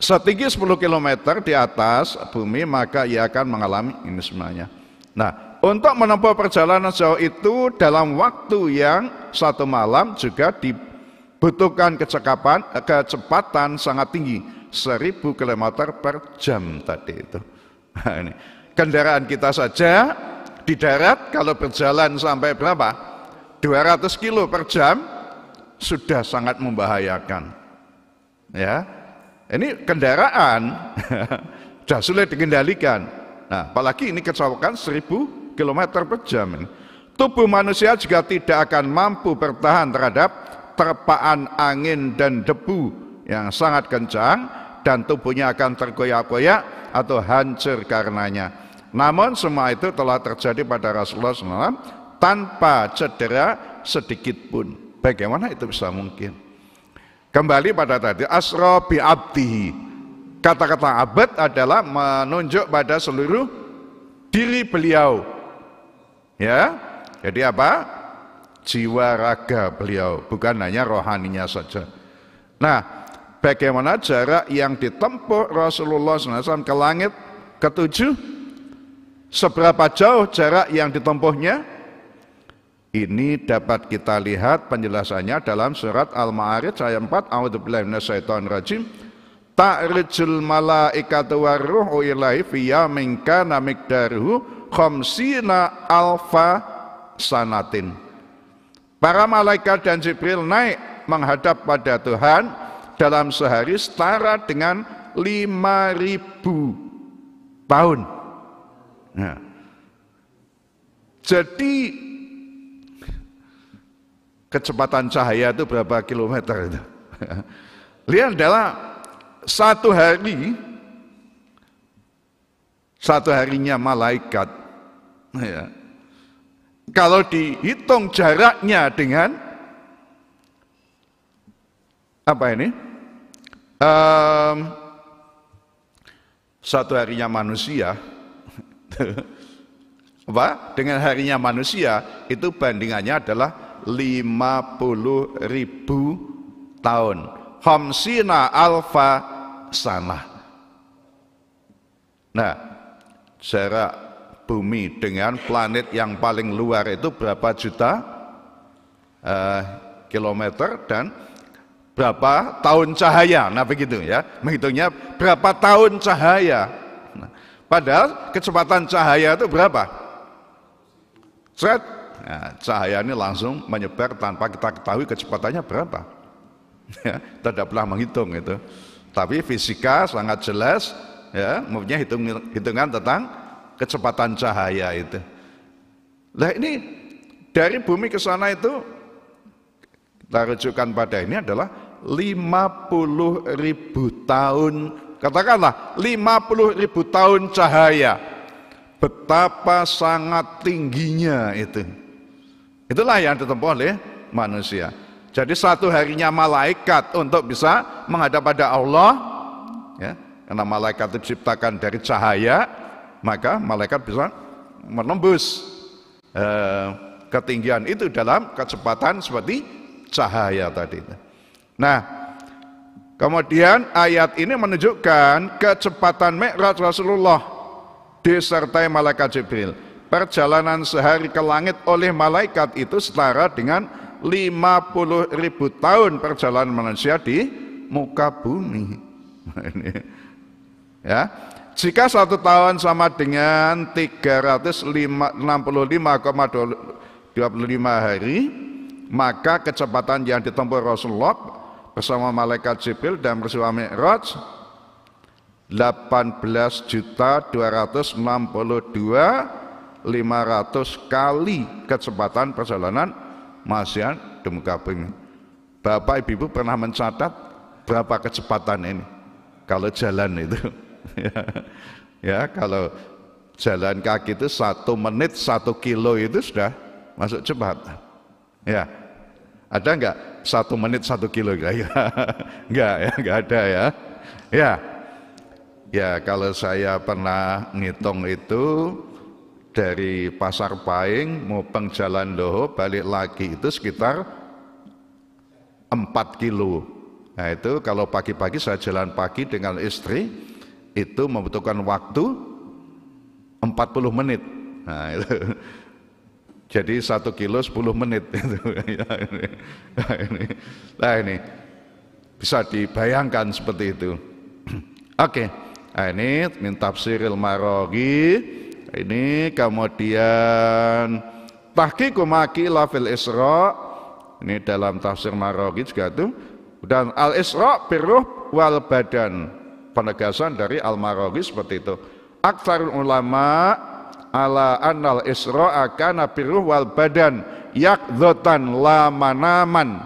S1: setinggi 10 km di atas bumi maka ia akan mengalami ini semuanya nah untuk menempuh perjalanan jauh itu dalam waktu yang satu malam juga dibutuhkan kecepatan, eh, kecepatan sangat tinggi 1000 km per jam tadi itu nah, ini. kendaraan kita saja di darat kalau berjalan sampai berapa 200 kilo per jam sudah sangat membahayakan ya ini kendaraan [laughs] sudah sulit dikendalikan nah apalagi ini kecelakaan 1000 km per jam. Tubuh manusia juga tidak akan mampu bertahan terhadap terpaan angin dan debu yang sangat kencang dan tubuhnya akan tergoyak-goyak atau hancur karenanya. Namun semua itu telah terjadi pada Rasulullah SAW tanpa cedera sedikit pun. Bagaimana itu bisa mungkin? Kembali pada tadi asra bi abdihi. Kata-kata abad adalah menunjuk pada seluruh diri beliau Ya, jadi apa? Jiwa raga beliau, bukan hanya rohaninya saja. Nah, bagaimana jarak yang ditempuh Rasulullah SAW ke langit ketujuh? Seberapa jauh jarak yang ditempuhnya? Ini dapat kita lihat penjelasannya dalam surat Al-Ma'arij ayat 4 A'udzubillahi rajim. Ta'rijul malaikatu waruhu ilaihi fi yaminka kana khamsina alfa sanatin. Para malaikat dan Jibril naik menghadap pada Tuhan dalam sehari setara dengan lima ribu tahun. Nah. Jadi kecepatan cahaya itu berapa kilometer itu? [laughs] Lihat adalah satu hari satu harinya malaikat Ya. Kalau dihitung jaraknya dengan apa ini? Um, satu harinya manusia, [laughs] apa? Dengan harinya manusia itu bandingannya adalah lima puluh ribu tahun. Homsina alfa sana. Nah, jarak bumi dengan planet yang paling luar itu berapa juta uh, kilometer dan berapa tahun cahaya. Nah begitu ya, menghitungnya berapa tahun cahaya. Nah, padahal kecepatan cahaya itu berapa? Cet, nah, cahaya ini langsung menyebar tanpa kita ketahui kecepatannya berapa. [laughs] Ya, tidak pernah menghitung itu. Tapi fisika sangat jelas ya, mempunyai hitung, hitungan tentang kecepatan cahaya itu. Nah ini dari bumi ke sana itu kita rujukan pada ini adalah 50 ribu tahun katakanlah 50 ribu tahun cahaya betapa sangat tingginya itu itulah yang ditempuh oleh manusia jadi satu harinya malaikat untuk bisa menghadap pada Allah ya, karena malaikat diciptakan dari cahaya maka malaikat bisa menembus eh, ketinggian itu dalam kecepatan seperti cahaya tadi. Nah, kemudian ayat ini menunjukkan kecepatan Mi'raj Rasulullah disertai malaikat Jibril. Perjalanan sehari ke langit oleh malaikat itu setara dengan 50 ribu tahun perjalanan manusia di muka bumi. [laughs] ya. Jika satu tahun sama dengan 365,25 hari, maka kecepatan yang ditempuh Rasulullah bersama malaikat Jibril dan bersama Mi'raj 18.262.500 kali kecepatan perjalanan di muka bumi. Bapak Ibu pernah mencatat berapa kecepatan ini kalau jalan itu? [laughs] ya kalau jalan kaki itu satu menit satu kilo itu sudah masuk cepat. Ya, ada nggak satu menit satu kilo? Ya, [laughs] nggak ya, nggak ada ya. Ya, ya kalau saya pernah ngitung itu dari pasar Paing mau Jalan doho balik lagi itu sekitar 4 kilo. Nah itu kalau pagi-pagi saya jalan pagi dengan istri itu membutuhkan waktu 40 menit. Nah, itu. Jadi satu kilo 10 menit. [laughs] Itu. Nah, nah, ini. bisa dibayangkan seperti itu. [clears throat] Oke, nah, ini min tafsiril marogi. Ini kemudian tahqiqu kumaki lafil isra. Ini dalam tafsir marogi juga itu. Dan al isra biruh wal badan penegasan dari al marawi seperti itu. Aktsarul ulama ala annal isra akana birruh wal badan yakdhatan la manaman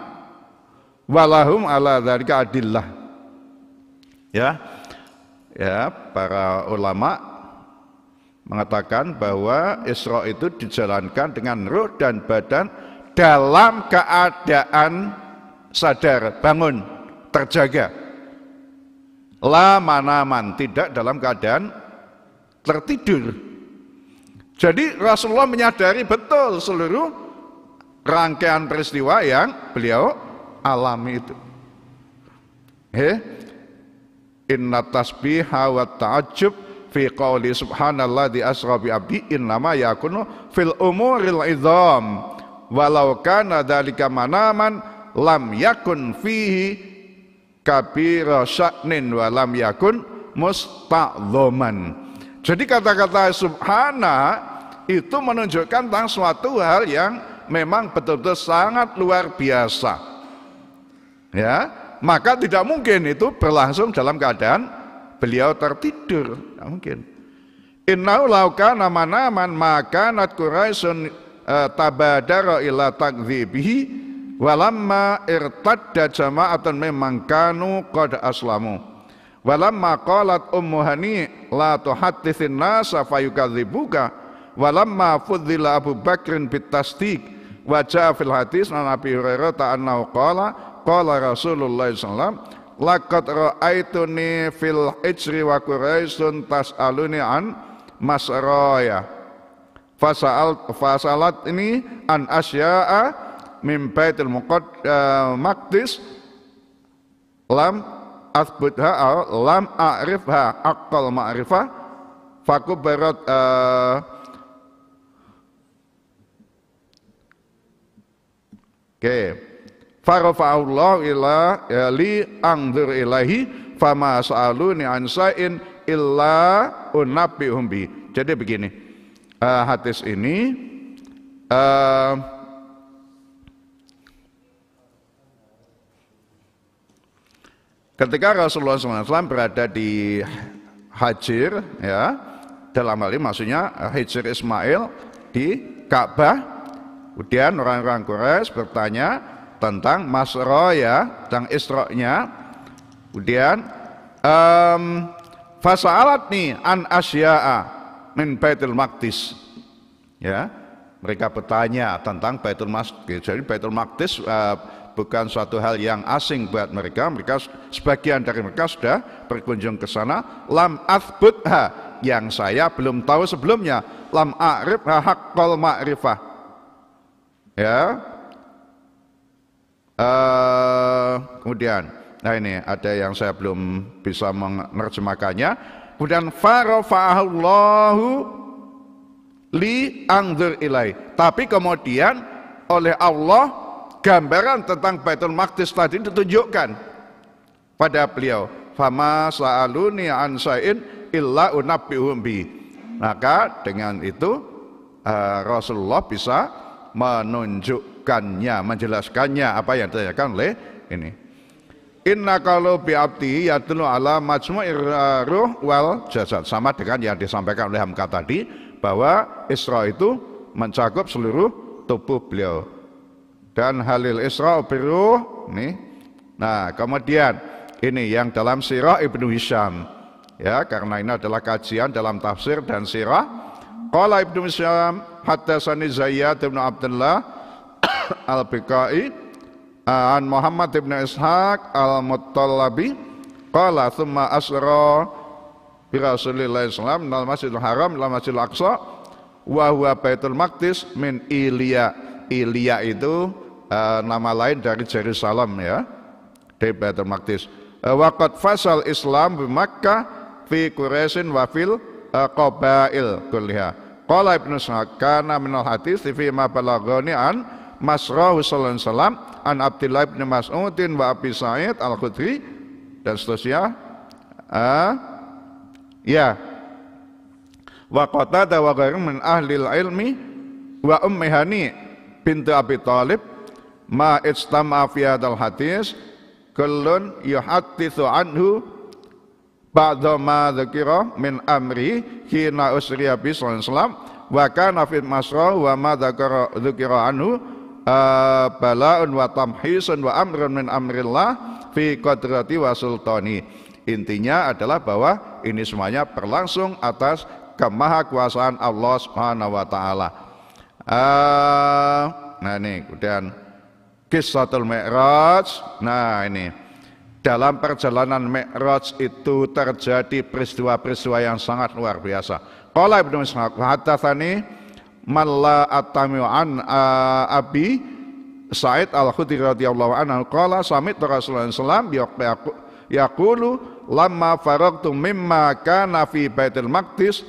S1: walahum ala dzalika adillah. Ya. Ya, para ulama mengatakan bahwa Isra itu dijalankan dengan ruh dan badan dalam keadaan sadar, bangun, terjaga. La manaman, tidak dalam keadaan tertidur. Jadi Rasulullah menyadari betul seluruh rangkaian peristiwa yang beliau alami itu. Eh, inna tasbiha wa ta'ajub fi qawli subhanallah di asra bi abdi innama yakunu fil umuril idham walau kana dalika manaman lam yakun fihi kabira sya'nin walam yakun musta'zoman jadi kata-kata subhana itu menunjukkan tentang suatu hal yang memang betul-betul sangat luar biasa ya maka tidak mungkin itu berlangsung dalam keadaan beliau tertidur tidak mungkin Innau nama naman maka nat Quraisyun eh, tabadara ila takzibihi Walamma irtadda jama'atan memang kanu qad aslamu. Walamma qalat ummu hani la tuhaddithin nasa fayukadzibuka. Walamma fudzila Abu Bakrin wa wajah fil hadis an Abi Hurairah ta'anna qala qala Rasulullah sallallahu laqad ra'aituni fil ijri wa quraisun tas'aluni an masraya fasalat ini an asya'a min baitil eh, maqdis lam asbutha aw lam a'rifha aqal ma'rifah fakubarat eh, Oke. Okay. allah ila ya, li angdur ilahi fama sa'aluni an sa'in illa unabbihum bi. Jadi begini. Uh, hadis ini uh, Ketika Rasulullah SAW berada di Hajir, ya, dalam hal ini maksudnya eh, Hajir Ismail di Ka'bah. Kemudian orang-orang Quraisy bertanya tentang Masro ya, tentang Isra'nya, Kemudian um, Fasa'alat nih an asya'a min Baitul Maqdis. Ya, mereka bertanya tentang Baitul Maqdis. Jadi Baitul Maqdis uh, bukan suatu hal yang asing buat mereka. Mereka sebagian dari mereka sudah berkunjung ke sana. Lam athbutha yang saya belum tahu sebelumnya. Lam a'rif haqqal ma'rifah. Ya. Uh, kemudian, nah ini ada yang saya belum bisa menerjemahkannya. Kemudian farofa allahu li angzir ilai. Tapi kemudian oleh Allah gambaran tentang Baitul Maqdis tadi ditunjukkan pada beliau. Fama sa'aluni an sa'in illa unabbihum bi. Maka dengan itu eh, Rasulullah bisa menunjukkannya, menjelaskannya apa yang ditanyakan oleh ini. Inna kalau biabti yatlu ala majmu'ir eh, ruh wal jasad. Sama dengan yang disampaikan oleh Hamka tadi bahwa Isra itu mencakup seluruh tubuh beliau. Dan Halil Isra biru nih. Nah, kemudian ini yang dalam sirah Ibnu Hisham. Ya, karena ini adalah kajian dalam tafsir dan sirah. Qala Ibnu Hisham sani Zayyad ibnu Abdullah [coughs] al bikai an Muhammad ibnu Ishaq Al-Muttalabi qala thumma asra bi Rasulillah SAW nal Masjidil Haram nal Masjidil Aqsa wa huwa Baitul Maqdis min Ilya. Ilya itu uh, nama lain dari Jerusalem ya. Di Baitul Maqdis. Uh, fasal Islam bi Makkah fi Quraisyin wa fil uh, qabail kulliha. Qala Ibnu Sa'ad kana al hadis fi ma balagani an Masrahu sallallahu alaihi wasallam an Abdullah bin Mas'udin wa Abi Sa'id Al-Khudri dan seterusnya. Uh, Ya. Wa qatada wa ghairu min ahli ilmi wa ummi hani binti Abi Thalib ma istama fi hadal hadis kullun yuhadditsu anhu ba'da ma dzakira min amri hina usriya bi sallam wa kana fi masra wa ma dzakara dzakira anhu uh, bala'un wa tamhisun wa amrun min amrillah fi qadrati wa sultani Intinya adalah bahwa ini semuanya berlangsung atas kemahakuasaan Allah Subhanahu wa taala. Uh, nah ini kemudian Kisahul Mi'raj. Nah ini dalam perjalanan Mi'raj itu terjadi peristiwa-peristiwa yang sangat luar biasa. Qala Ibnu Ishaq hadatsani man la attamiu an uh, abi Sa'id Al-Khudri radhiyallahu anhu qala samit Rasulullah sallallahu alaihi wasallam yaqulu Lama faragtu mimma kana fi baitul maqdis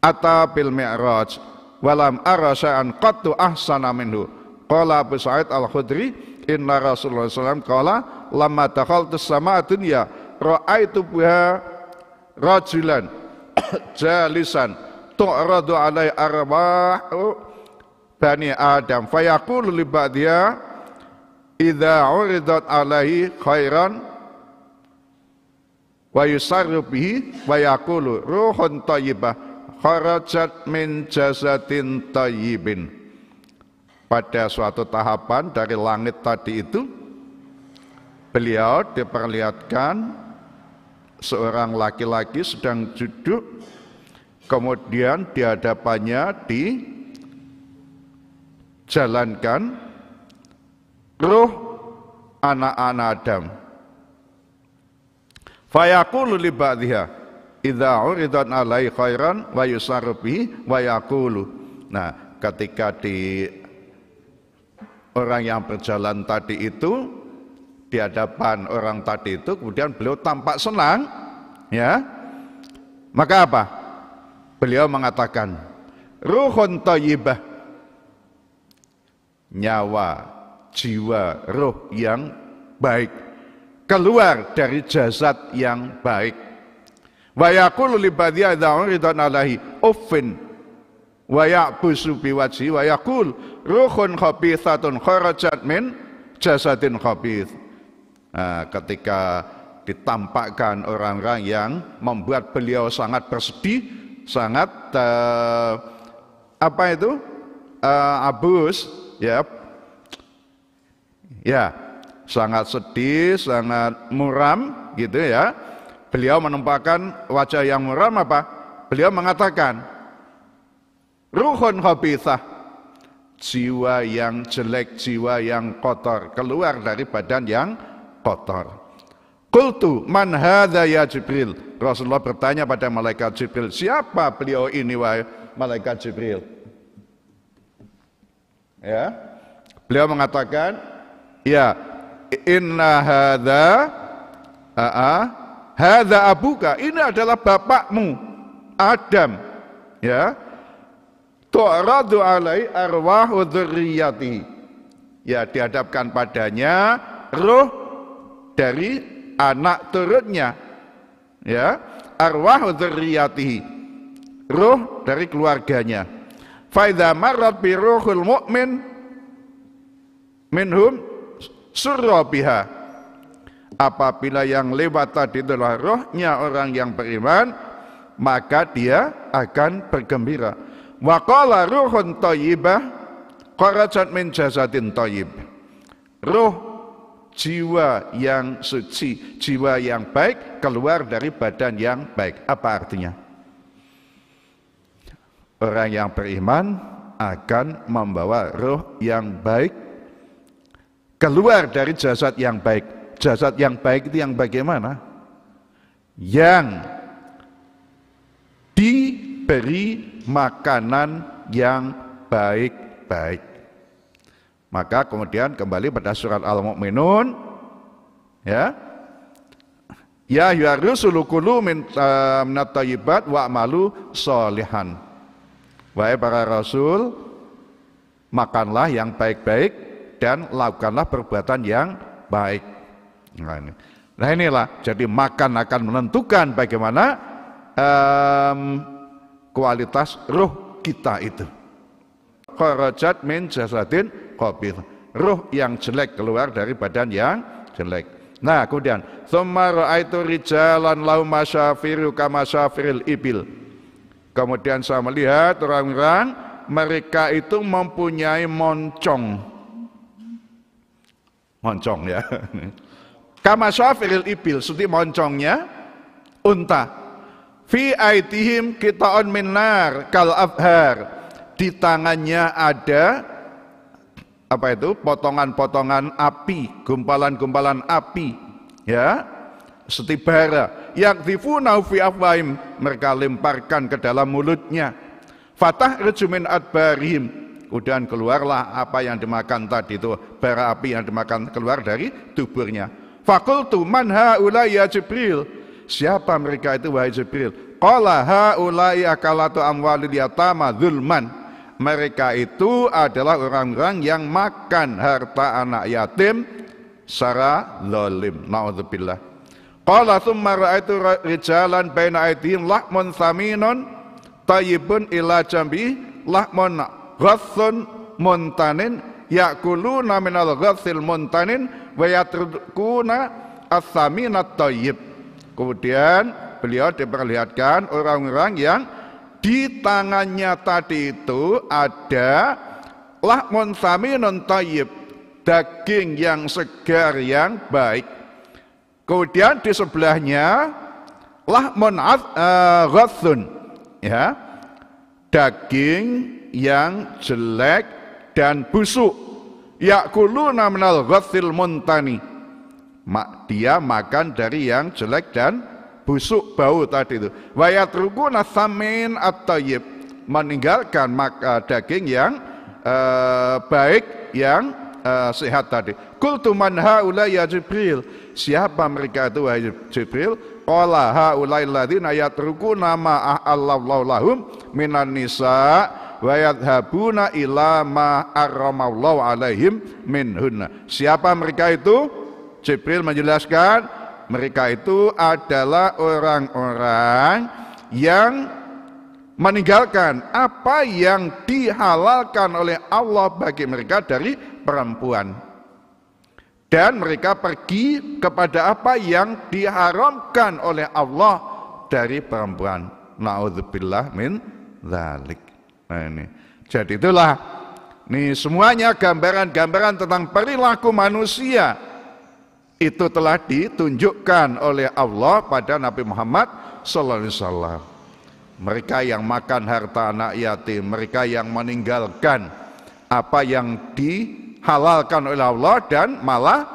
S1: atau bil mi'raj walam ara sya'an qattu ahsana minhu qala Abu Sa'id al-Khudri inna Rasulullah sallallahu qala lamma dakhaltu sama dunya ra'aitu biha rajulan [coughs] jalisan tu'radu alai arba'u bani Adam fayaqulu li ba'diha idza uridat alaihi khairan wa yusarru bihi wa yaqulu ruhun thayyibah kharajat min jasadin thayyibin pada suatu tahapan dari langit tadi itu beliau diperlihatkan seorang laki-laki sedang duduk kemudian di hadapannya dijalankan ruh anak-anak Adam Fayaqulu li ba'dihha idza uridat alai khairan wa yusarfi wa yaqulu. Nah, ketika di orang yang berjalan tadi itu di hadapan orang tadi itu kemudian beliau tampak senang ya maka apa beliau mengatakan ruhun thayyibah nyawa jiwa roh yang baik keluar dari jasad yang baik. Wa yaqulu li ba'dhiya idza uridan alaihi uffin wa ya'busu bi waji wa yaqul ruhun khabithatun kharajat min jasadin khabith. Nah, ketika ditampakkan orang-orang yang membuat beliau sangat bersedih, sangat uh, apa itu? Uh, abus, ya. Ya, sangat sedih, sangat muram gitu ya. Beliau menempatkan wajah yang muram apa? Beliau mengatakan, Ruhun khabithah, jiwa yang jelek, jiwa yang kotor, keluar dari badan yang kotor. Kultu man hadza ya Jibril. Rasulullah bertanya pada malaikat Jibril, siapa beliau ini wahai malaikat Jibril? Ya. Beliau mengatakan, ya inna hadza aa hadza abuka ini adalah bapakmu Adam ya tu'radu alai arwah dzurriyyati ya dihadapkan padanya roh dari anak turunnya, ya arwah dzurriyyatihi roh dari keluarganya fa idza marrat bi ruhul mu'min minhum surrobiha. Apabila yang lewat tadi adalah rohnya orang yang beriman, maka dia akan bergembira. Wa qala ruhun tayyibah qarajat min jasadin tayyib Ruh jiwa yang suci, jiwa yang baik keluar dari badan yang baik. Apa artinya? Orang yang beriman akan membawa roh yang baik keluar dari jasad yang baik. Jasad yang baik itu yang bagaimana? Yang diberi makanan yang baik-baik. Maka kemudian kembali pada surat Al-Mu'minun ya. Ya ya rusulukulu min eh, wa malu solihan. Wahai para rasul, makanlah yang baik-baik dan lakukanlah perbuatan yang baik. Nah, ini. nah inilah, jadi makan akan menentukan bagaimana um, kualitas roh kita itu. Korajat min jasadin qabil. Roh yang jelek keluar dari badan yang jelek. Nah, kemudian semar aitu rijalan lau masyafiru kamasafiril ibil. Kemudian saya melihat orang-orang mereka itu mempunyai moncong moncong ya. Kama syafiril ibil, seperti moncongnya unta. Fi aitihim on minar kal abhar. Di tangannya ada apa itu? Potongan-potongan api, gumpalan-gumpalan api, ya. setibara Yang tifu naufi afwaim, mereka lemparkan ke dalam mulutnya. Fatah rejumin adbarim kemudian keluarlah apa yang dimakan tadi itu bara api yang dimakan keluar dari tubuhnya fakultu man haula ya jibril siapa mereka itu wahai jibril qala haula akalatu amwalil yatama zulman mereka itu adalah orang-orang yang makan harta anak yatim secara zalim naudzubillah qala thumma raaitu rijalan baina aydihim lahmun thaminun tayyibun ila jambi lahmun ghassun muntanin yakuluna minal ghassil muntanin wa yatrukuna as-saminat thayyib. Kemudian beliau diperlihatkan orang-orang yang di tangannya tadi itu ada lahmun saminun tayyib, daging yang segar yang baik. Kemudian di sebelahnya lahmun uh, eh, ghathun, ya. Daging yang jelek dan busuk. Yakuluna minal ghathil muntani. Dia makan dari yang jelek dan busuk bau tadi itu. Wayatrukuna samin at-tayyib. Meninggalkan eh, daging yang uh, baik, yang uh, sehat tadi. kul man haula ya Jibril. Siapa mereka itu wahai Jibril? Qala haulai alladziina nama ma lahum minan nisa' wa yadhabuna ila ma arramallahu alaihim minhun. Siapa mereka itu? Jibril menjelaskan mereka itu adalah orang-orang yang meninggalkan apa yang dihalalkan oleh Allah bagi mereka dari perempuan dan mereka pergi kepada apa yang diharamkan oleh Allah dari perempuan. naudzubillah min dhalik. Nah ini. Jadi itulah nih semuanya gambaran-gambaran tentang perilaku manusia itu telah ditunjukkan oleh Allah pada Nabi Muhammad sallallahu alaihi wasallam. Mereka yang makan harta anak yatim, mereka yang meninggalkan apa yang dihalalkan oleh Allah dan malah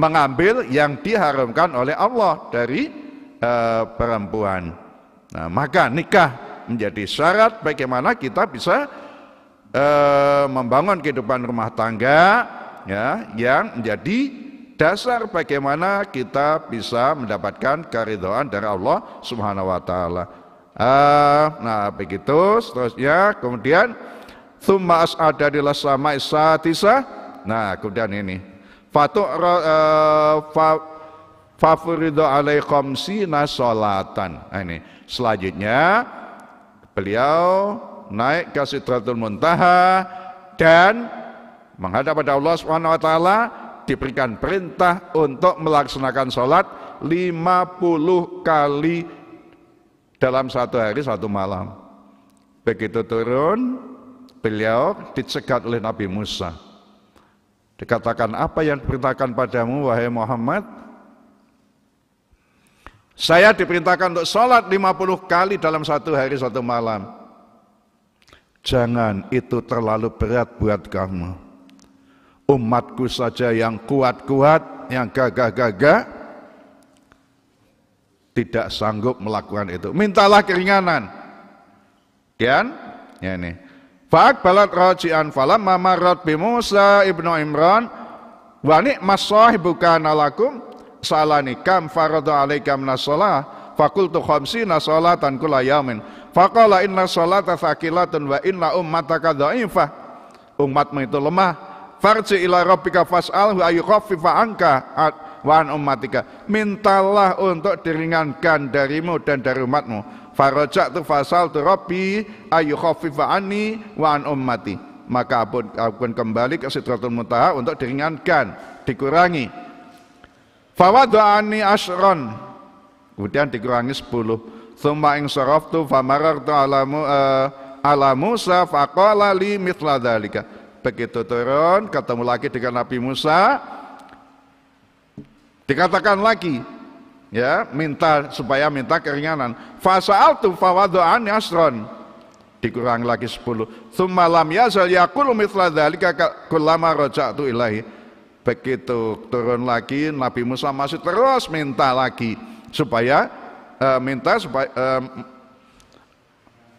S1: mengambil yang diharamkan oleh Allah dari eh, perempuan. Nah, maka nikah menjadi syarat bagaimana kita bisa e, membangun kehidupan rumah tangga ya yang menjadi dasar bagaimana kita bisa mendapatkan keridhaan dari Allah Subhanahu wa taala. Uh, nah begitu seterusnya kemudian thumma as'ada di sama isatisa. Nah kemudian ini fatu uh, eh, fa, fafuridu alaikum sina Nah, ini selanjutnya beliau naik ke Sidratul Muntaha dan menghadap pada Allah Subhanahu wa taala diberikan perintah untuk melaksanakan sholat 50 kali dalam satu hari satu malam. Begitu turun, beliau dicegat oleh Nabi Musa. Dikatakan apa yang diperintahkan padamu wahai Muhammad? Saya diperintahkan untuk sholat 50 kali dalam satu hari satu malam. Jangan itu terlalu berat buat kamu. Umatku saja yang kuat-kuat, yang gagah-gagah, tidak sanggup melakukan itu. Mintalah keringanan. Dan, ya ini. balad roji'an falam mamarat bimusa ibnu Imran wa ni'mas sahibuka nalakum salani kam faradu alaika minas salah fakultu khamsina salatan kula yamin faqala inna salata thaqilatun wa inna ummataka da'ifah umatmu itu lemah farji ila rabbika fas'alhu ayu khafifah angka wa an ummatika mintalah untuk diringankan darimu dan dari umatmu farajak tu fasal tu rabbi ayu khafifah anni wa an ummati maka aku pun kembali ke sidratul muntaha untuk diringankan dikurangi Fawadani asron. Kemudian dikurangi sepuluh. Thumma ing saraftu famarartu alamu eh, ala Musa faqala li mithla dhalika. Begitu turun ketemu lagi dengan Nabi Musa dikatakan lagi ya minta supaya minta keringanan. Fasa'altu fawadani asron dikurang lagi 10 thumma lam yazal yaqulu mithla dzalika kullama raja'tu ilahi Begitu turun lagi Nabi Musa masih terus minta lagi supaya e, minta supaya e,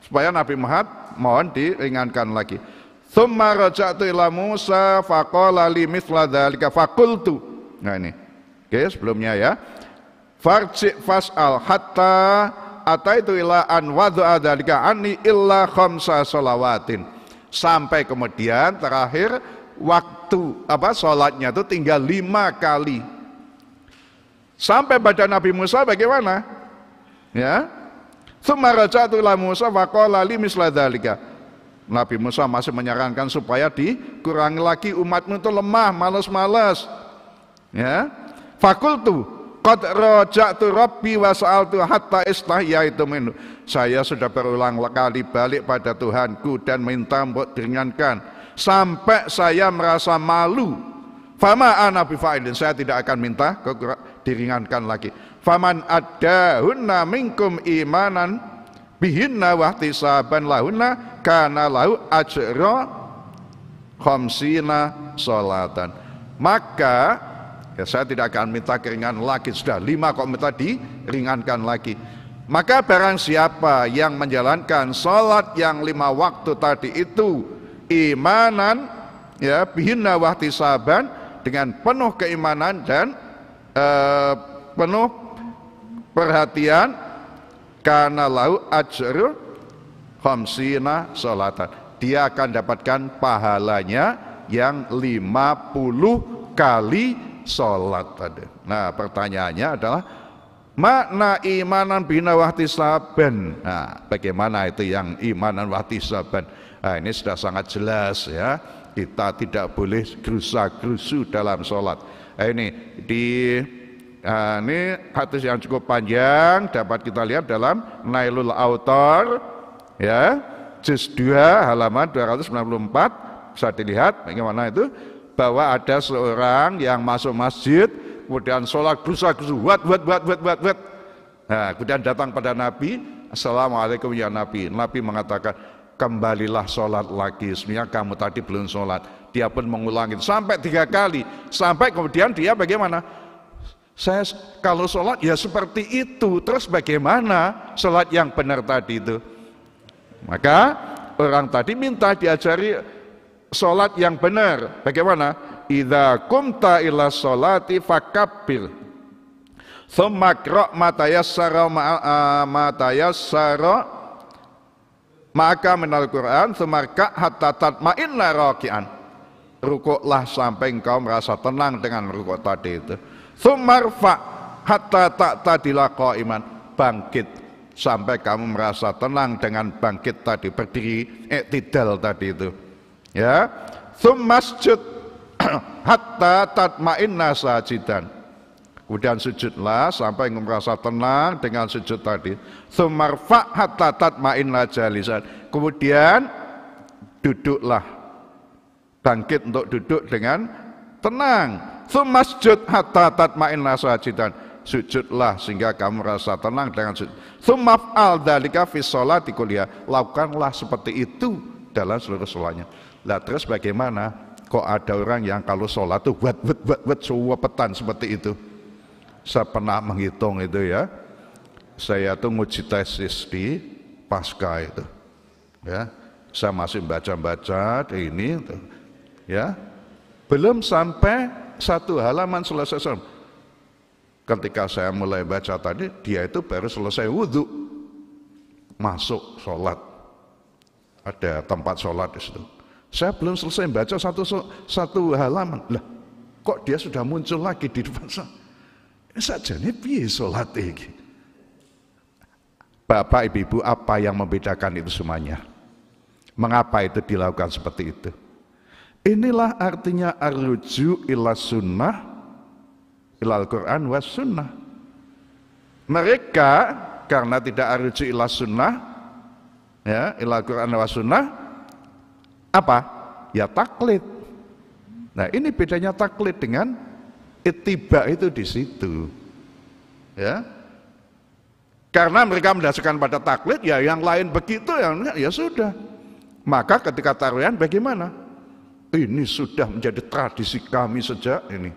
S1: supaya Nabi Muhammad mohon diringankan lagi. Thumma raja'tu ila Musa faqala li mithla dzalika faqultu. Nah ini. Oke, sebelumnya ya. farci fas'al hatta ataitu ila an wadha'a dzalika anni illa khamsa salawatin. Sampai kemudian terakhir waktu apa sholatnya itu tinggal lima kali. Sampai baca Nabi Musa bagaimana? Ya. Semarajatulah Musa wakola misladalika. Nabi Musa masih menyarankan supaya dikurangi lagi umatmu itu lemah, malas-malas. Ya. Fakultu rojak tu Robi wasal tuh hatta istahyaitu itu. Saya sudah berulang kali balik pada Tuhanku dan minta mbok deringankan sampai saya merasa malu. Fama ana bifailin, saya tidak akan minta diringankan lagi. Faman hunna minkum imanan bihinna wahtisaban lahunna kana lahu ajra khamsina salatan. Maka ya saya tidak akan minta keringan lagi sudah lima kok minta diringankan lagi. Maka barang siapa yang menjalankan sholat yang lima waktu tadi itu imanan ya bihinna saban dengan penuh keimanan dan eh, penuh perhatian karena lau ajru khamsina salatan dia akan dapatkan pahalanya yang 50 kali sholat tadi. Nah pertanyaannya adalah Makna imanan bina saban Nah, bagaimana itu yang imanan saban Nah, ini sudah sangat jelas ya. Kita tidak boleh gerusa-gerusu dalam sholat. Nah, ini di Nah, ini hadis yang cukup panjang dapat kita lihat dalam Nailul Autor ya juz 2 halaman 294 bisa dilihat bagaimana itu bahwa ada seorang yang masuk masjid kemudian sholat berusaha buat buat, buat, buat, buat, buat. nah, kemudian datang pada Nabi Assalamualaikum ya Nabi Nabi mengatakan kembalilah sholat lagi sebenarnya kamu tadi belum sholat dia pun mengulangi sampai tiga kali sampai kemudian dia bagaimana saya kalau sholat ya seperti itu terus bagaimana sholat yang benar tadi itu maka orang tadi minta diajari sholat yang benar bagaimana idza kumta ila sholati fakabbir thumma qra matayassara matayassara maka menal Quran semarka hatta tatmainna rakian rukuklah sampai engkau merasa tenang dengan rukuk tadi itu hatatat hatta tak kau iman bangkit sampai kamu merasa tenang dengan bangkit tadi berdiri etidal tadi itu ya sumasjud [clears throat] hatta tatmainna sajidan kemudian sujudlah sampai merasa tenang dengan sujud tadi sumarfa hatta tatmainna jalisan kemudian duduklah bangkit untuk duduk dengan tenang sumasjud hatta tatmainna sajidan sujudlah sehingga kamu merasa tenang dengan sujud. Sumaf al dalika fi sholati kuliah. Lakukanlah seperti itu dalam seluruh sholatnya. Lah terus bagaimana? kok ada orang yang kalau sholat tuh wet wet wet wet petan seperti itu saya pernah menghitung itu ya saya tuh nguji tesis di pasca itu ya saya masih baca-baca ini itu. ya belum sampai satu halaman selesai -selesai. ketika saya mulai baca tadi dia itu baru selesai wudhu masuk sholat ada tempat sholat di situ saya belum selesai baca satu satu halaman. Lah, kok dia sudah muncul lagi di depan saya? Eh, sajane piye salat iki? Bapak Ibu-ibu, apa yang membedakan itu semuanya? Mengapa itu dilakukan seperti itu? Inilah artinya arruju ila sunnah ilal Quran was sunnah. Mereka karena tidak arruju ila sunnah ya, ilal Quran was sunnah apa? Ya taklid. Nah ini bedanya taklid dengan itiba itu di situ. Ya, karena mereka mendasarkan pada taklid, ya yang lain begitu, yang ya sudah. Maka ketika tarian bagaimana? Ini sudah menjadi tradisi kami sejak ini.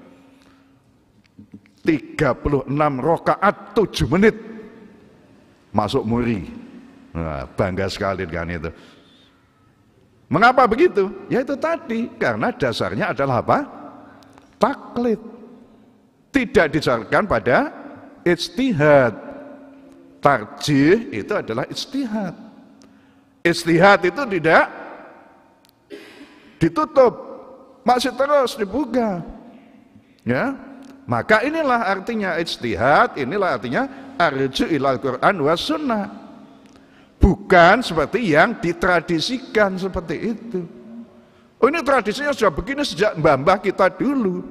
S1: 36 rokaat 7 menit masuk muri. Nah, bangga sekali dengan itu. Mengapa begitu? Ya itu tadi, karena dasarnya adalah apa? Taklit Tidak disarankan pada istihad. Tarjih itu adalah istihad. Istihad itu tidak ditutup, masih terus dibuka. Ya, maka inilah artinya istihad, inilah artinya arju ilal Quran wa sunnah. Bukan seperti yang ditradisikan seperti itu. Oh ini tradisinya sudah begini sejak mbah-mbah kita dulu.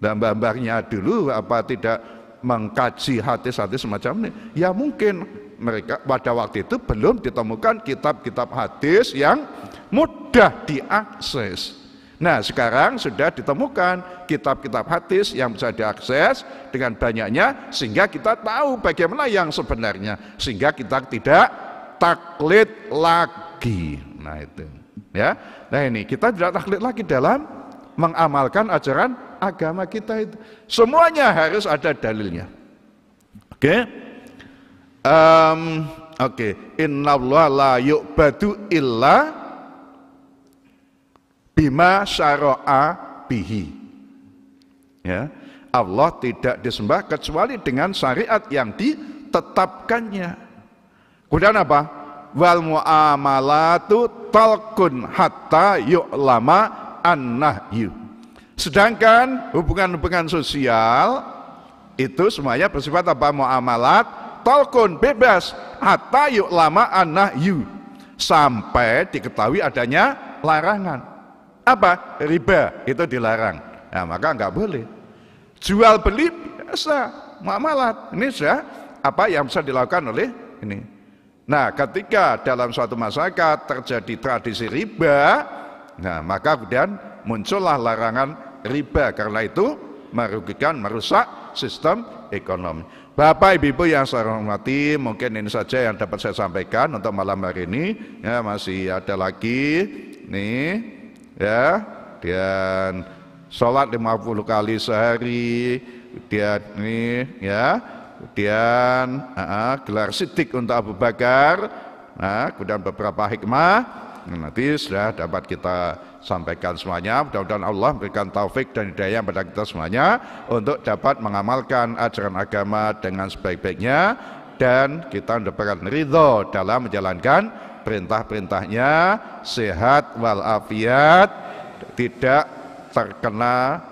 S1: Dan mbah-mbahnya dulu apa tidak mengkaji hati-hati semacam ini? Ya mungkin mereka pada waktu itu belum ditemukan kitab-kitab hadis yang mudah diakses. Nah sekarang sudah ditemukan kitab-kitab hadis yang bisa diakses dengan banyaknya sehingga kita tahu bagaimana yang sebenarnya sehingga kita tidak taklid lagi. Nah itu ya. Nah ini kita tidak taklid lagi dalam mengamalkan ajaran agama kita itu. Semuanya harus ada dalilnya. Oke. Okay? Um, Oke, okay. inna Allah la yu'badu illa bima syara'a bihi ya Allah tidak disembah kecuali dengan syariat yang ditetapkannya kemudian apa wal muamalatu talqun hatta yu'lama annahyu sedangkan hubungan-hubungan sosial itu semuanya bersifat apa muamalat talkun bebas hatta yu'lama annahyu sampai diketahui adanya larangan apa? Riba itu dilarang. Nah, maka nggak boleh. Jual beli biasa, muamalat. Ini sudah apa yang bisa dilakukan oleh ini. Nah, ketika dalam suatu masyarakat terjadi tradisi riba, nah maka kemudian muncullah larangan riba karena itu merugikan, merusak sistem ekonomi. Bapak Ibu, Ibu yang saya hormati, mungkin ini saja yang dapat saya sampaikan untuk malam hari ini. Ya, masih ada lagi nih ya dan sholat 50 kali sehari dia ini ya kemudian uh, gelar sidik untuk Abu Bakar nah, kemudian beberapa hikmah nanti sudah dapat kita sampaikan semuanya mudah-mudahan Allah memberikan taufik dan hidayah kepada kita semuanya untuk dapat mengamalkan ajaran agama dengan sebaik-baiknya dan kita mendapatkan ridho dalam menjalankan perintah-perintahnya sehat walafiat tidak terkena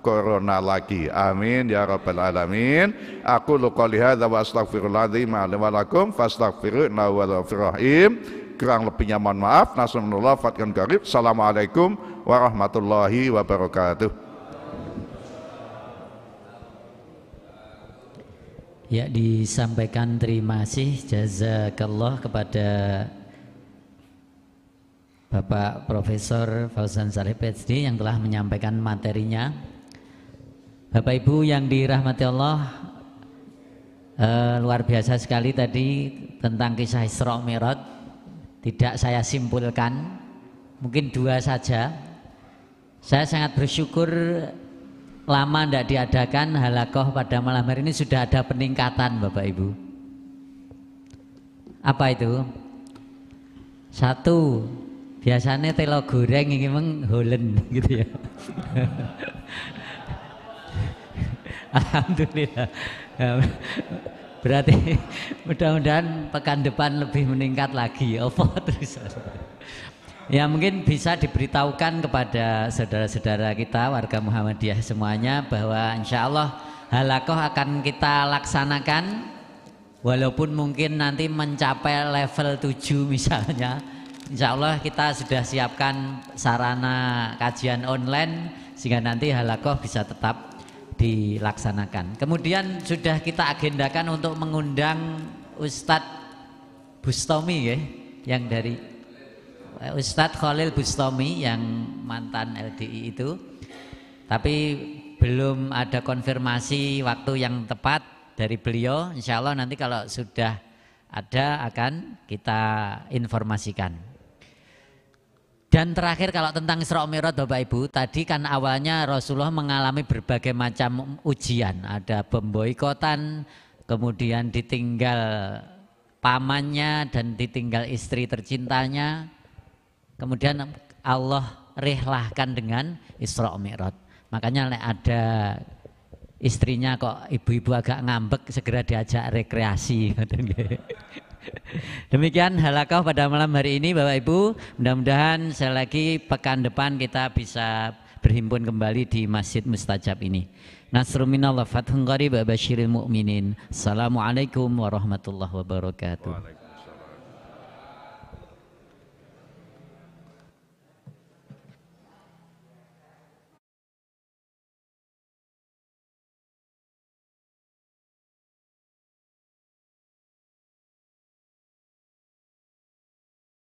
S1: corona lagi. Amin ya rabbal alamin. Aku qouli hadza wa astaghfirullahaladzim wa lakum fastaghfiru Kurang lebihnya mohon maaf. Nasunullah fatkan karib. Assalamualaikum warahmatullahi wabarakatuh.
S3: Ya disampaikan terima kasih jazakallah kepada Bapak Profesor Fauzan Saleh PhD yang telah menyampaikan materinya. Bapak Ibu yang dirahmati Allah, eh, luar biasa sekali tadi tentang kisah Isra Mi'raj. Tidak saya simpulkan, mungkin dua saja. Saya sangat bersyukur lama tidak diadakan halakoh pada malam hari ini sudah ada peningkatan Bapak Ibu. Apa itu? Satu, biasanya telo goreng ini memang Holland gitu ya Alhamdulillah berarti mudah-mudahan pekan depan lebih meningkat lagi apa terus ya mungkin bisa diberitahukan kepada saudara-saudara kita warga Muhammadiyah semuanya bahwa insya Allah halakoh akan kita laksanakan walaupun mungkin nanti mencapai level 7 misalnya Insya Allah kita sudah siapkan sarana kajian online sehingga nanti halakoh bisa tetap dilaksanakan. Kemudian sudah kita agendakan untuk mengundang Ustadz Bustomi ya, yang dari eh, Ustadz Khalil Bustomi yang mantan LDI itu. Tapi belum ada konfirmasi waktu yang tepat dari beliau. Insya Allah nanti kalau sudah ada akan kita informasikan. Dan terakhir kalau tentang Isra Mi'raj Bapak Ibu, tadi kan awalnya Rasulullah mengalami berbagai macam ujian, ada pemboikotan, kemudian ditinggal pamannya dan ditinggal istri tercintanya. Kemudian Allah rihlahkan dengan Isra Mi'raj. Makanya ada istrinya kok ibu-ibu agak ngambek segera diajak rekreasi [laughs] Demikian halakoh pada malam hari ini Bapak Ibu. Mudah-mudahan sekali lagi pekan depan kita bisa berhimpun kembali di Masjid Mustajab ini. Nasru minallah fathun qarib basyiril mu'minin. Assalamualaikum warahmatullahi wabarakatuh.